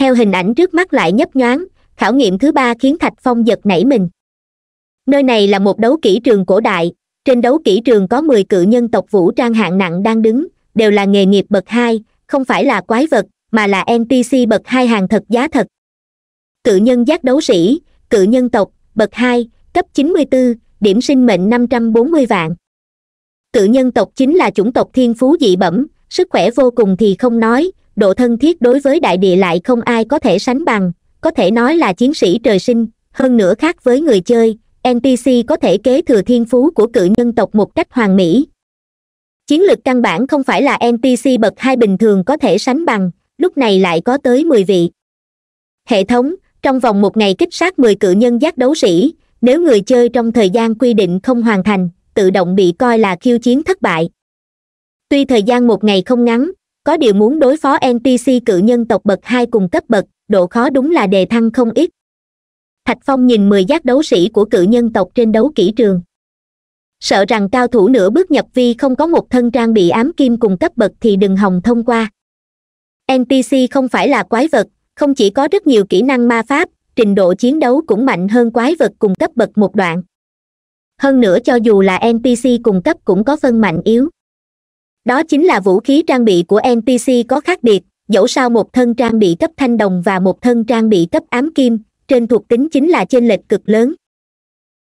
theo hình ảnh trước mắt lại nhấp nhoáng khảo nghiệm thứ ba khiến thạch phong giật nảy mình nơi này là một đấu kỹ trường cổ đại trên đấu kỹ trường có mười cự nhân tộc vũ trang hạng nặng đang đứng đều là nghề nghiệp bậc hai không phải là quái vật mà là ntc bậc hai hàng thật giá thật cự nhân giác đấu sĩ cự nhân tộc bậc hai cấp chín mươi bốn điểm sinh mệnh năm trăm bốn mươi vạn cự nhân tộc chính là chủng tộc thiên phú dị bẩm sức khỏe vô cùng thì không nói độ thân thiết đối với đại địa lại không ai có thể sánh bằng có thể nói là chiến sĩ trời sinh hơn nữa khác với người chơi npc có thể kế thừa thiên phú của cự nhân tộc một cách hoàn mỹ chiến lược căn bản không phải là npc bậc hai bình thường có thể sánh bằng lúc này lại có tới mười vị hệ thống trong vòng một ngày kích sát mười cự nhân giác đấu sĩ nếu người chơi trong thời gian quy định không hoàn thành tự động bị coi là khiêu chiến thất bại tuy thời gian một ngày không ngắn có điều muốn đối phó npc cự nhân tộc bậc hai cùng cấp bậc độ khó đúng là đề thăng không ít thạch phong nhìn mười giác đấu sĩ của cự nhân tộc trên đấu kỹ trường sợ rằng cao thủ nửa bước nhập vi không có một thân trang bị ám kim cùng cấp bậc thì đừng hòng thông qua npc không phải là quái vật không chỉ có rất nhiều kỹ năng ma pháp trình độ chiến đấu cũng mạnh hơn quái vật cùng cấp bậc một đoạn hơn nữa cho dù là npc cung cấp cũng có phân mạnh yếu đó chính là vũ khí trang bị của npc có khác biệt dẫu sao một thân trang bị cấp thanh đồng và một thân trang bị cấp ám kim trên thuộc tính chính là chênh lệch cực lớn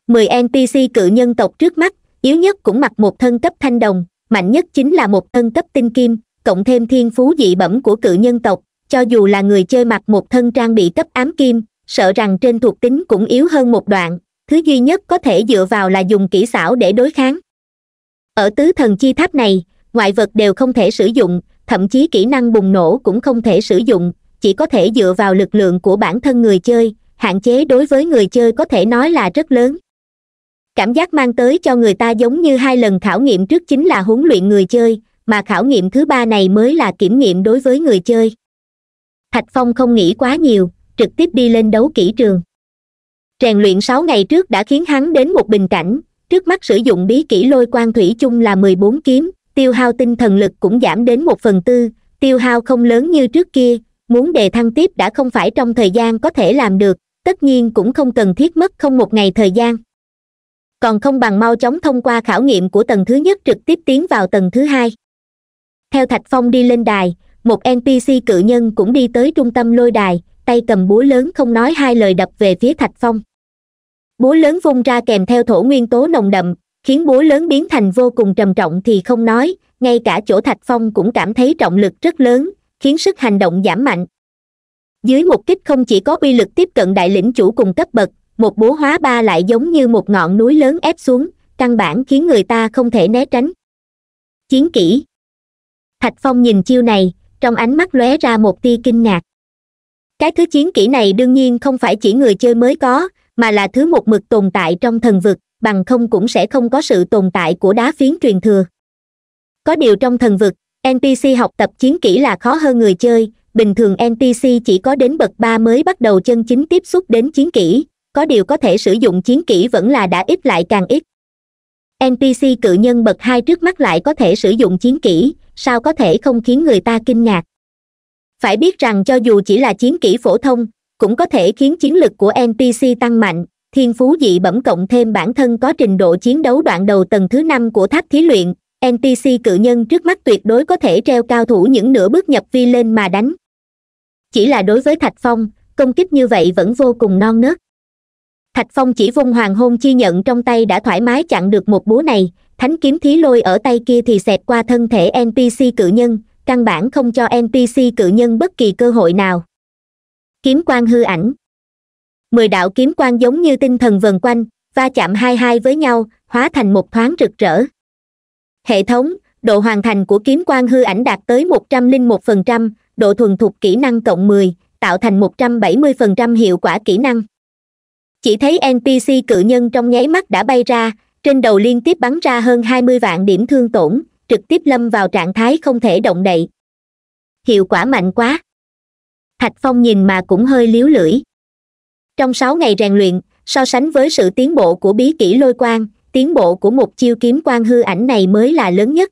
mười npc cự nhân tộc trước mắt yếu nhất cũng mặc một thân cấp thanh đồng mạnh nhất chính là một thân cấp tinh kim cộng thêm thiên phú dị bẩm của cự nhân tộc cho dù là người chơi mặc một thân trang bị cấp ám kim sợ rằng trên thuộc tính cũng yếu hơn một đoạn thứ duy nhất có thể dựa vào là dùng kỹ xảo để đối kháng ở tứ thần chi tháp này ngoại vật đều không thể sử dụng thậm chí kỹ năng bùng nổ cũng không thể sử dụng chỉ có thể dựa vào lực lượng của bản thân người chơi hạn chế đối với người chơi có thể nói là rất lớn cảm giác mang tới cho người ta giống như hai lần khảo nghiệm trước chính là huấn luyện người chơi mà khảo nghiệm thứ ba này mới là kiểm nghiệm đối với người chơi thạch phong không nghĩ quá nhiều trực tiếp đi lên đấu kỹ trường rèn luyện sáu ngày trước đã khiến hắn đến một bình cảnh trước mắt sử dụng bí kỹ lôi quan thủy chung là mười bốn kiếm tiêu hao tinh thần lực cũng giảm đến một phần tư tiêu hao không lớn như trước kia muốn đề thăng tiếp đã không phải trong thời gian có thể làm được tất nhiên cũng không cần thiết mất không một ngày thời gian còn không bằng mau chóng thông qua khảo nghiệm của tầng thứ nhất trực tiếp tiến vào tầng thứ hai theo thạch phong đi lên đài một npc cự nhân cũng đi tới trung tâm lôi đài tay cầm búa lớn không nói hai lời đập về phía thạch phong búa lớn vung ra kèm theo thổ nguyên tố nồng đậm khiến búa lớn biến thành vô cùng trầm trọng thì không nói ngay cả chỗ thạch phong cũng cảm thấy trọng lực rất lớn khiến sức hành động giảm mạnh dưới một kích không chỉ có uy lực tiếp cận đại lĩnh chủ cùng cấp bậc một búa hóa ba lại giống như một ngọn núi lớn ép xuống căn bản khiến người ta không thể né tránh chiến kỹ thạch phong nhìn chiêu này trong ánh mắt lóe ra một tia kinh ngạc cái thứ chiến kỹ này đương nhiên không phải chỉ người chơi mới có mà là thứ một mực tồn tại trong thần vực bằng không cũng sẽ không có sự tồn tại của đá phiến truyền thừa có điều trong thần vực npc học tập chiến kỹ là khó hơn người chơi bình thường npc chỉ có đến bậc ba mới bắt đầu chân chính tiếp xúc đến chiến kỹ có điều có thể sử dụng chiến kỹ vẫn là đã ít lại càng ít npc cự nhân bậc hai trước mắt lại có thể sử dụng chiến kỹ sao có thể không khiến người ta kinh ngạc phải biết rằng cho dù chỉ là chiến kỹ phổ thông cũng có thể khiến chiến lực của npc tăng mạnh thiên phú dị bẩm cộng thêm bản thân có trình độ chiến đấu đoạn đầu tầng thứ năm của tháp thí luyện npc cự nhân trước mắt tuyệt đối có thể treo cao thủ những nửa bước nhập vi lên mà đánh chỉ là đối với thạch phong công kích như vậy vẫn vô cùng non nớt thạch phong chỉ vung hoàng hôn chi nhận trong tay đã thoải mái chặn được một búa này thánh kiếm thí lôi ở tay kia thì xẹt qua thân thể npc cự nhân căn bản không cho npc cự nhân bất kỳ cơ hội nào kiếm quan hư ảnh mười đạo kiếm quan giống như tinh thần vần quanh va chạm hai hai với nhau hóa thành một thoáng rực rỡ hệ thống độ hoàn thành của kiếm quan hư ảnh đạt tới một trăm linh một phần trăm độ thuần thục kỹ năng cộng mười tạo thành một trăm bảy mươi phần trăm hiệu quả kỹ năng chỉ thấy npc cự nhân trong nháy mắt đã bay ra trên đầu liên tiếp bắn ra hơn hai mươi vạn điểm thương tổn trực tiếp lâm vào trạng thái không thể động đậy hiệu quả mạnh quá thạch phong nhìn mà cũng hơi liếu lưỡi trong sáu ngày rèn luyện so sánh với sự tiến bộ của bí kỷ lôi quang tiến bộ của một chiêu kiếm quan hư ảnh này mới là lớn nhất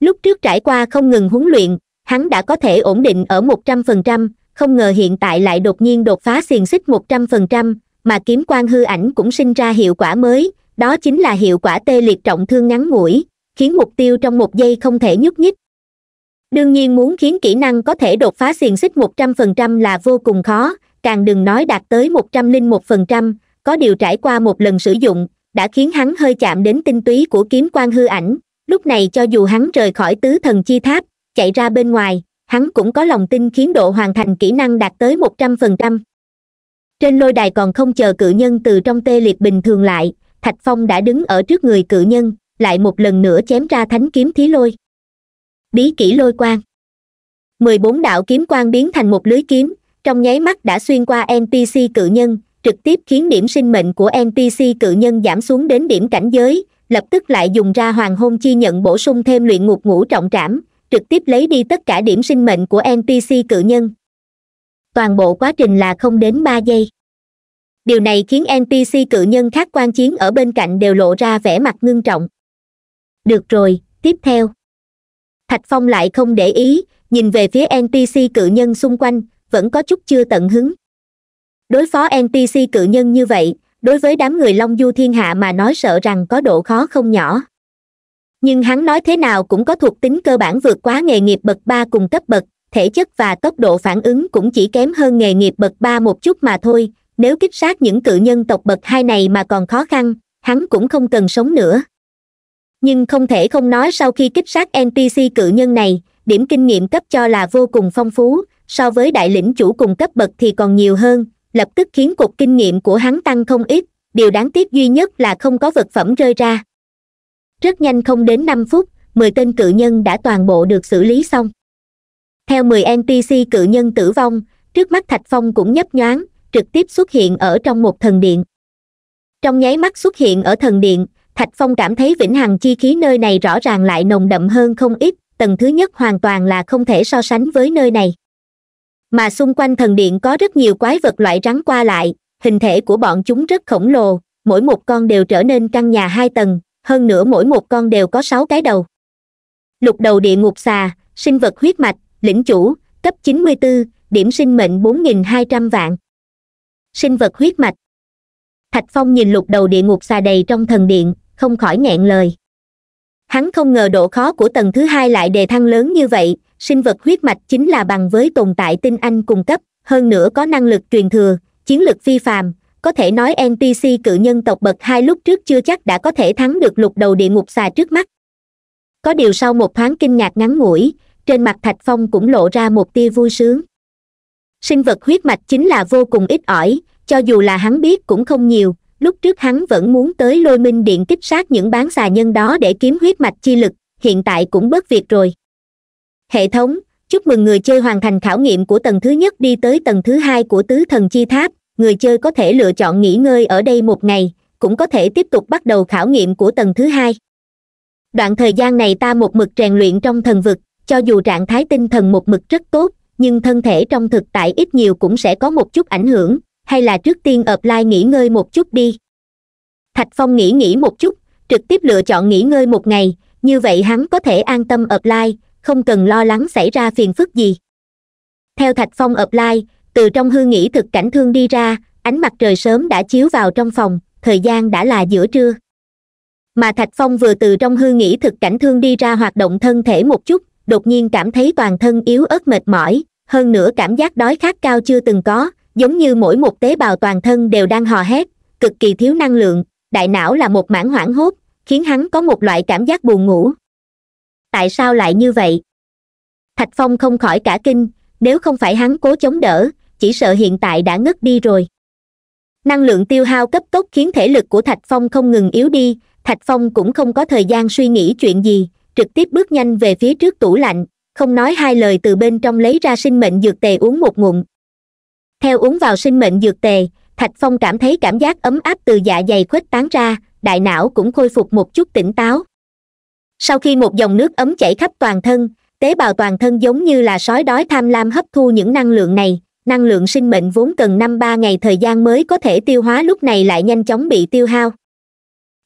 lúc trước trải qua không ngừng huấn luyện hắn đã có thể ổn định ở một trăm phần trăm không ngờ hiện tại lại đột nhiên đột phá xiềng xích một trăm phần trăm mà kiếm quan hư ảnh cũng sinh ra hiệu quả mới đó chính là hiệu quả tê liệt trọng thương ngắn ngủi khiến mục tiêu trong một giây không thể nhúc nhích đương nhiên muốn khiến kỹ năng có thể đột phá xiềng xích một trăm phần trăm là vô cùng khó càng đừng nói đạt tới một trăm linh một phần trăm có điều trải qua một lần sử dụng đã khiến hắn hơi chạm đến tinh túy của kiếm quan hư ảnh lúc này cho dù hắn rời khỏi tứ thần chi tháp chạy ra bên ngoài hắn cũng có lòng tin khiến độ hoàn thành kỹ năng đạt tới một trăm phần trăm trên lôi đài còn không chờ cự nhân từ trong tê liệt bình thường lại thạch phong đã đứng ở trước người cự nhân lại một lần nữa chém ra thánh kiếm thí lôi bí kỹ lôi quang mười bốn đạo kiếm quang biến thành một lưới kiếm trong nháy mắt đã xuyên qua npc cự nhân trực tiếp khiến điểm sinh mệnh của npc cự nhân giảm xuống đến điểm cảnh giới lập tức lại dùng ra hoàng hôn chi nhận bổ sung thêm luyện ngục ngũ trọng trảm trực tiếp lấy đi tất cả điểm sinh mệnh của npc cự nhân toàn bộ quá trình là không đến ba giây điều này khiến npc cự nhân khác quan chiến ở bên cạnh đều lộ ra vẻ mặt ngưng trọng được rồi tiếp theo thạch phong lại không để ý nhìn về phía ntc cự nhân xung quanh vẫn có chút chưa tận hứng đối phó ntc cự nhân như vậy đối với đám người long du thiên hạ mà nói sợ rằng có độ khó không nhỏ nhưng hắn nói thế nào cũng có thuộc tính cơ bản vượt quá nghề nghiệp bậc ba cùng cấp bậc thể chất và tốc độ phản ứng cũng chỉ kém hơn nghề nghiệp bậc ba một chút mà thôi nếu kích sát những cự nhân tộc bậc hai này mà còn khó khăn hắn cũng không cần sống nữa nhưng không thể không nói sau khi kích sát npc cự nhân này điểm kinh nghiệm cấp cho là vô cùng phong phú so với đại lĩnh chủ cùng cấp bậc thì còn nhiều hơn lập tức khiến cục kinh nghiệm của hắn tăng không ít điều đáng tiếc duy nhất là không có vật phẩm rơi ra rất nhanh không đến năm phút mười tên cự nhân đã toàn bộ được xử lý xong theo mười npc cự nhân tử vong trước mắt thạch phong cũng nhấp nhoáng trực tiếp xuất hiện ở trong một thần điện trong nháy mắt xuất hiện ở thần điện thạch phong cảm thấy vĩnh hằng chi khí nơi này rõ ràng lại nồng đậm hơn không ít tầng thứ nhất hoàn toàn là không thể so sánh với nơi này mà xung quanh thần điện có rất nhiều quái vật loại rắn qua lại hình thể của bọn chúng rất khổng lồ mỗi một con đều trở nên căn nhà hai tầng hơn nữa mỗi một con đều có sáu cái đầu lục đầu địa ngục xà sinh vật huyết mạch lĩnh chủ cấp chín mươi 94, điểm sinh mệnh bốn nghìn hai trăm vạn sinh vật huyết mạch thạch phong nhìn lục đầu địa ngục xà đầy trong thần điện không khỏi nghẹn lời hắn không ngờ độ khó của tầng thứ hai lại đề thăng lớn như vậy sinh vật huyết mạch chính là bằng với tồn tại tinh anh cung cấp hơn nữa có năng lực truyền thừa chiến lực phi phàm có thể nói ntc cự nhân tộc bậc hai lúc trước chưa chắc đã có thể thắng được lục đầu địa ngục xà trước mắt có điều sau một thoáng kinh ngạc ngắn ngủi trên mặt thạch phong cũng lộ ra một tia vui sướng sinh vật huyết mạch chính là vô cùng ít ỏi cho dù là hắn biết cũng không nhiều lúc trước hắn vẫn muốn tới lôi minh điện kích sát những bán xà nhân đó để kiếm huyết mạch chi lực hiện tại cũng bớt việc rồi hệ thống chúc mừng người chơi hoàn thành khảo nghiệm của tầng thứ nhất đi tới tầng thứ hai của tứ thần chi tháp người chơi có thể lựa chọn nghỉ ngơi ở đây một ngày cũng có thể tiếp tục bắt đầu khảo nghiệm của tầng thứ hai đoạn thời gian này ta một mực rèn luyện trong thần vực cho dù trạng thái tinh thần một mực rất tốt nhưng thân thể trong thực tại ít nhiều cũng sẽ có một chút ảnh hưởng hay là trước tiên ợp lai nghỉ ngơi một chút đi thạch phong nghĩ nghĩ một chút trực tiếp lựa chọn nghỉ ngơi một ngày như vậy hắn có thể an tâm ợp lai không cần lo lắng xảy ra phiền phức gì theo thạch phong ợp lai từ trong hư nghĩ thực cảnh thương đi ra ánh mặt trời sớm đã chiếu vào trong phòng thời gian đã là giữa trưa mà thạch phong vừa từ trong hư nghĩ thực cảnh thương đi ra hoạt động thân thể một chút đột nhiên cảm thấy toàn thân yếu ớt mệt mỏi hơn nữa cảm giác đói khát cao chưa từng có giống như mỗi một tế bào toàn thân đều đang hò hét cực kỳ thiếu năng lượng đại não là một mảng hoảng hốt khiến hắn có một loại cảm giác buồn ngủ tại sao lại như vậy thạch phong không khỏi cả kinh nếu không phải hắn cố chống đỡ chỉ sợ hiện tại đã ngất đi rồi năng lượng tiêu hao cấp tốc khiến thể lực của thạch phong không ngừng yếu đi thạch phong cũng không có thời gian suy nghĩ chuyện gì trực tiếp bước nhanh về phía trước tủ lạnh không nói hai lời từ bên trong lấy ra sinh mệnh dược tề uống một ngụm theo uống vào sinh mệnh dược tề thạch phong cảm thấy cảm giác ấm áp từ dạ dày khuếch tán ra đại não cũng khôi phục một chút tỉnh táo sau khi một dòng nước ấm chảy khắp toàn thân tế bào toàn thân giống như là sói đói tham lam hấp thu những năng lượng này năng lượng sinh mệnh vốn cần năm ba ngày thời gian mới có thể tiêu hóa lúc này lại nhanh chóng bị tiêu hao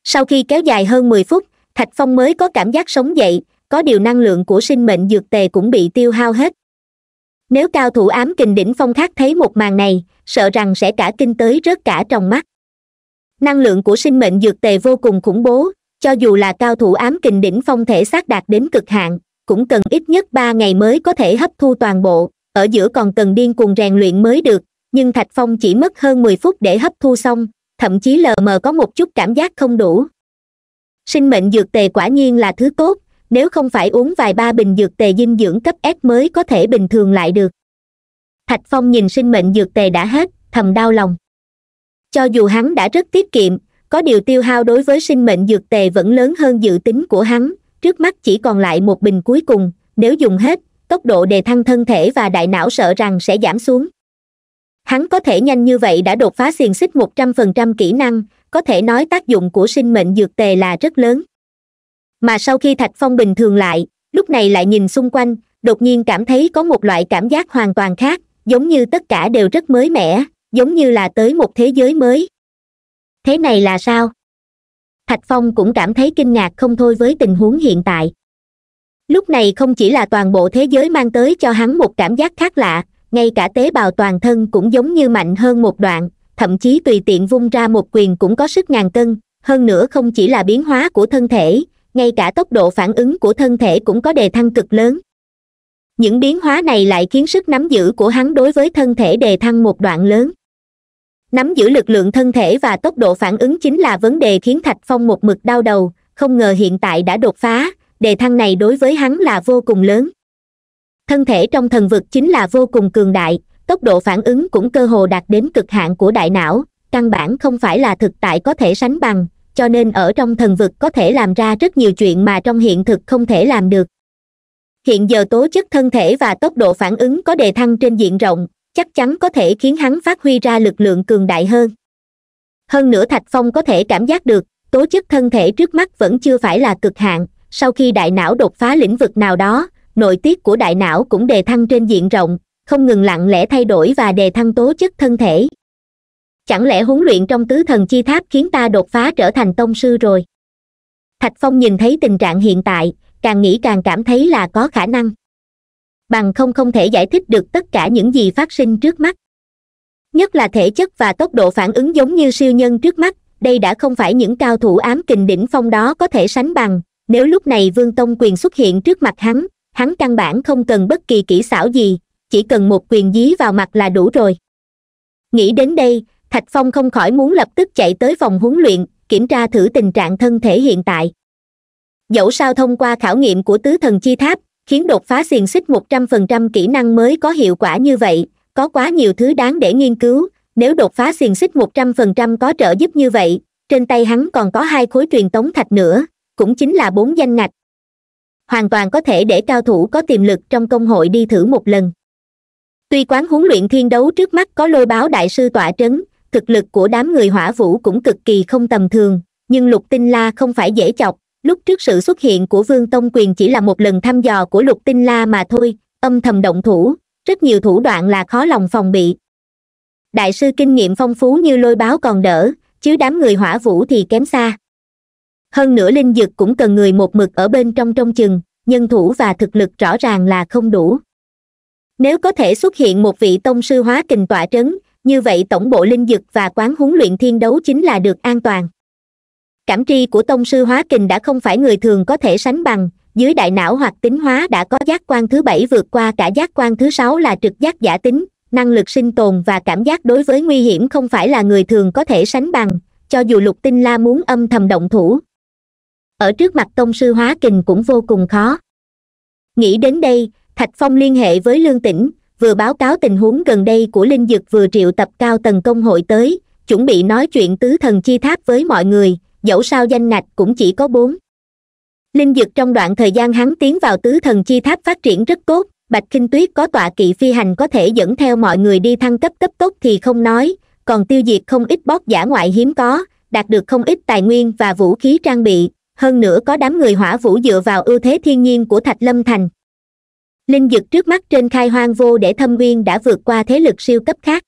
sau khi kéo dài hơn mười phút thạch phong mới có cảm giác sống dậy có điều năng lượng của sinh mệnh dược tề cũng bị tiêu hao hết nếu cao thủ ám kình đỉnh phong khác thấy một màn này sợ rằng sẽ cả kinh tới rớt cả trong mắt năng lượng của sinh mệnh dược tề vô cùng khủng bố cho dù là cao thủ ám kình đỉnh phong thể xác đạt đến cực hạn cũng cần ít nhất ba ngày mới có thể hấp thu toàn bộ ở giữa còn cần điên cuồng rèn luyện mới được nhưng thạch phong chỉ mất hơn mười phút để hấp thu xong thậm chí lờ mờ có một chút cảm giác không đủ sinh mệnh dược tề quả nhiên là thứ tốt nếu không phải uống vài ba bình dược tề dinh dưỡng cấp s mới có thể bình thường lại được thạch phong nhìn sinh mệnh dược tề đã hết thầm đau lòng cho dù hắn đã rất tiết kiệm có điều tiêu hao đối với sinh mệnh dược tề vẫn lớn hơn dự tính của hắn trước mắt chỉ còn lại một bình cuối cùng nếu dùng hết tốc độ đề thăng thân thể và đại não sợ rằng sẽ giảm xuống hắn có thể nhanh như vậy đã đột phá xiềng xích một trăm phần trăm kỹ năng có thể nói tác dụng của sinh mệnh dược tề là rất lớn mà sau khi thạch phong bình thường lại lúc này lại nhìn xung quanh đột nhiên cảm thấy có một loại cảm giác hoàn toàn khác giống như tất cả đều rất mới mẻ giống như là tới một thế giới mới thế này là sao thạch phong cũng cảm thấy kinh ngạc không thôi với tình huống hiện tại lúc này không chỉ là toàn bộ thế giới mang tới cho hắn một cảm giác khác lạ ngay cả tế bào toàn thân cũng giống như mạnh hơn một đoạn thậm chí tùy tiện vung ra một quyền cũng có sức ngàn cân hơn nữa không chỉ là biến hóa của thân thể ngay cả tốc độ phản ứng của thân thể cũng có đề thăng cực lớn những biến hóa này lại khiến sức nắm giữ của hắn đối với thân thể đề thăng một đoạn lớn nắm giữ lực lượng thân thể và tốc độ phản ứng chính là vấn đề khiến thạch phong một mực đau đầu không ngờ hiện tại đã đột phá đề thăng này đối với hắn là vô cùng lớn thân thể trong thần vực chính là vô cùng cường đại tốc độ phản ứng cũng cơ hồ đạt đến cực hạn của đại não căn bản không phải là thực tại có thể sánh bằng cho nên ở trong thần vực có thể làm ra rất nhiều chuyện mà trong hiện thực không thể làm được hiện giờ tố chất thân thể và tốc độ phản ứng có đề thăng trên diện rộng chắc chắn có thể khiến hắn phát huy ra lực lượng cường đại hơn hơn nữa thạch phong có thể cảm giác được tố chất thân thể trước mắt vẫn chưa phải là cực hạn sau khi đại não đột phá lĩnh vực nào đó nội tiết của đại não cũng đề thăng trên diện rộng không ngừng lặng lẽ thay đổi và đề thăng tố chất thân thể chẳng lẽ huấn luyện trong tứ thần chi tháp khiến ta đột phá trở thành tông sư rồi thạch phong nhìn thấy tình trạng hiện tại càng nghĩ càng cảm thấy là có khả năng bằng không không thể giải thích được tất cả những gì phát sinh trước mắt nhất là thể chất và tốc độ phản ứng giống như siêu nhân trước mắt đây đã không phải những cao thủ ám kình đỉnh phong đó có thể sánh bằng nếu lúc này vương tông quyền xuất hiện trước mặt hắn hắn căn bản không cần bất kỳ kỹ xảo gì chỉ cần một quyền dí vào mặt là đủ rồi nghĩ đến đây thạch phong không khỏi muốn lập tức chạy tới phòng huấn luyện kiểm tra thử tình trạng thân thể hiện tại dẫu sao thông qua khảo nghiệm của tứ thần chi tháp khiến đột phá xiềng xích một trăm phần trăm kỹ năng mới có hiệu quả như vậy có quá nhiều thứ đáng để nghiên cứu nếu đột phá xiềng xích một trăm phần trăm có trợ giúp như vậy trên tay hắn còn có hai khối truyền tống thạch nữa cũng chính là bốn danh ngạch hoàn toàn có thể để cao thủ có tiềm lực trong công hội đi thử một lần tuy quán huấn luyện thiên đấu trước mắt có lôi báo đại sư tọa trấn thực lực của đám người hỏa vũ cũng cực kỳ không tầm thường nhưng lục tinh la không phải dễ chọc lúc trước sự xuất hiện của vương tông quyền chỉ là một lần thăm dò của lục tinh la mà thôi âm thầm động thủ rất nhiều thủ đoạn là khó lòng phòng bị đại sư kinh nghiệm phong phú như lôi báo còn đỡ chứ đám người hỏa vũ thì kém xa hơn nữa linh dực cũng cần người một mực ở bên trong trong chừng nhân thủ và thực lực rõ ràng là không đủ nếu có thể xuất hiện một vị tông sư hóa kình tọa trấn như vậy tổng bộ linh dực và quán huấn luyện thiên đấu chính là được an toàn cảm tri của tông sư hóa kình đã không phải người thường có thể sánh bằng dưới đại não hoặc tính hóa đã có giác quan thứ bảy vượt qua cả giác quan thứ sáu là trực giác giả tính năng lực sinh tồn và cảm giác đối với nguy hiểm không phải là người thường có thể sánh bằng cho dù lục tinh la muốn âm thầm động thủ ở trước mặt tông sư hóa kình cũng vô cùng khó nghĩ đến đây thạch phong liên hệ với lương tĩnh vừa báo cáo tình huống gần đây của linh dực vừa triệu tập cao tầng công hội tới chuẩn bị nói chuyện tứ thần chi tháp với mọi người dẫu sao danh ngạch cũng chỉ có bốn linh dực trong đoạn thời gian hắn tiến vào tứ thần chi tháp phát triển rất tốt bạch kinh tuyết có tọa kỵ phi hành có thể dẫn theo mọi người đi thăng cấp cấp tốt thì không nói còn tiêu diệt không ít bót giả ngoại hiếm có đạt được không ít tài nguyên và vũ khí trang bị hơn nữa có đám người hỏa vũ dựa vào ưu thế thiên nhiên của thạch lâm thành linh vực trước mắt trên khai hoang vô để thâm nguyên đã vượt qua thế lực siêu cấp khác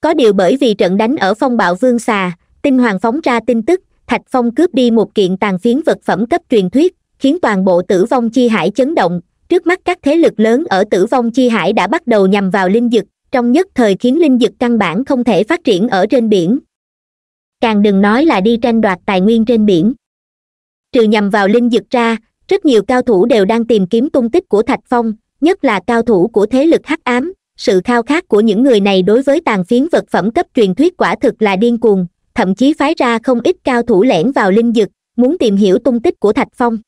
có điều bởi vì trận đánh ở phong bạo vương xà tinh hoàng phóng ra tin tức thạch phong cướp đi một kiện tàn phiến vật phẩm cấp truyền thuyết khiến toàn bộ tử vong chi hải chấn động trước mắt các thế lực lớn ở tử vong chi hải đã bắt đầu nhằm vào linh vực trong nhất thời khiến linh vực căn bản không thể phát triển ở trên biển càng đừng nói là đi tranh đoạt tài nguyên trên biển trừ nhằm vào linh vực ra rất nhiều cao thủ đều đang tìm kiếm tung tích của thạch phong nhất là cao thủ của thế lực hắc ám sự khao khát của những người này đối với tàn phiến vật phẩm cấp truyền thuyết quả thực là điên cuồng thậm chí phái ra không ít cao thủ lẻn vào linh dực muốn tìm hiểu tung tích của thạch phong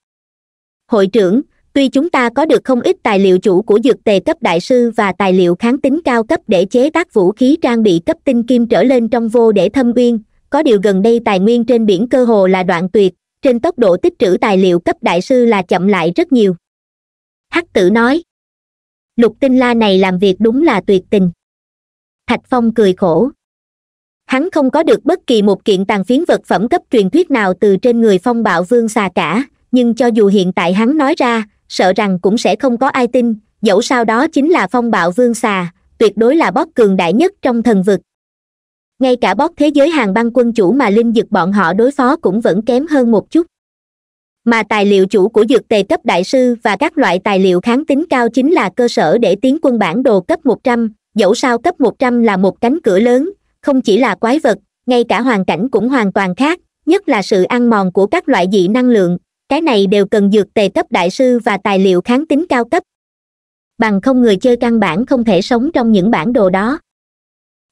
hội trưởng tuy chúng ta có được không ít tài liệu chủ của dược tề cấp đại sư và tài liệu kháng tính cao cấp để chế tác vũ khí trang bị cấp tinh kim trở lên trong vô để thâm uyên có điều gần đây tài nguyên trên biển cơ hồ là đoạn tuyệt trên tốc độ tích trữ tài liệu cấp đại sư là chậm lại rất nhiều hắc tử nói lục tinh la này làm việc đúng là tuyệt tình thạch phong cười khổ hắn không có được bất kỳ một kiện tàn phiến vật phẩm cấp truyền thuyết nào từ trên người phong bạo vương xà cả nhưng cho dù hiện tại hắn nói ra sợ rằng cũng sẽ không có ai tin dẫu sao đó chính là phong bạo vương xà tuyệt đối là bóp cường đại nhất trong thần vực ngay cả bót thế giới hàng băng quân chủ mà linh dực bọn họ đối phó cũng vẫn kém hơn một chút mà tài liệu chủ của dược tề cấp đại sư và các loại tài liệu kháng tính cao chính là cơ sở để tiến quân bản đồ cấp 100, dẫu sao cấp 100 là một cánh cửa lớn không chỉ là quái vật ngay cả hoàn cảnh cũng hoàn toàn khác nhất là sự ăn mòn của các loại dị năng lượng cái này đều cần dược tề cấp đại sư và tài liệu kháng tính cao cấp bằng không người chơi căn bản không thể sống trong những bản đồ đó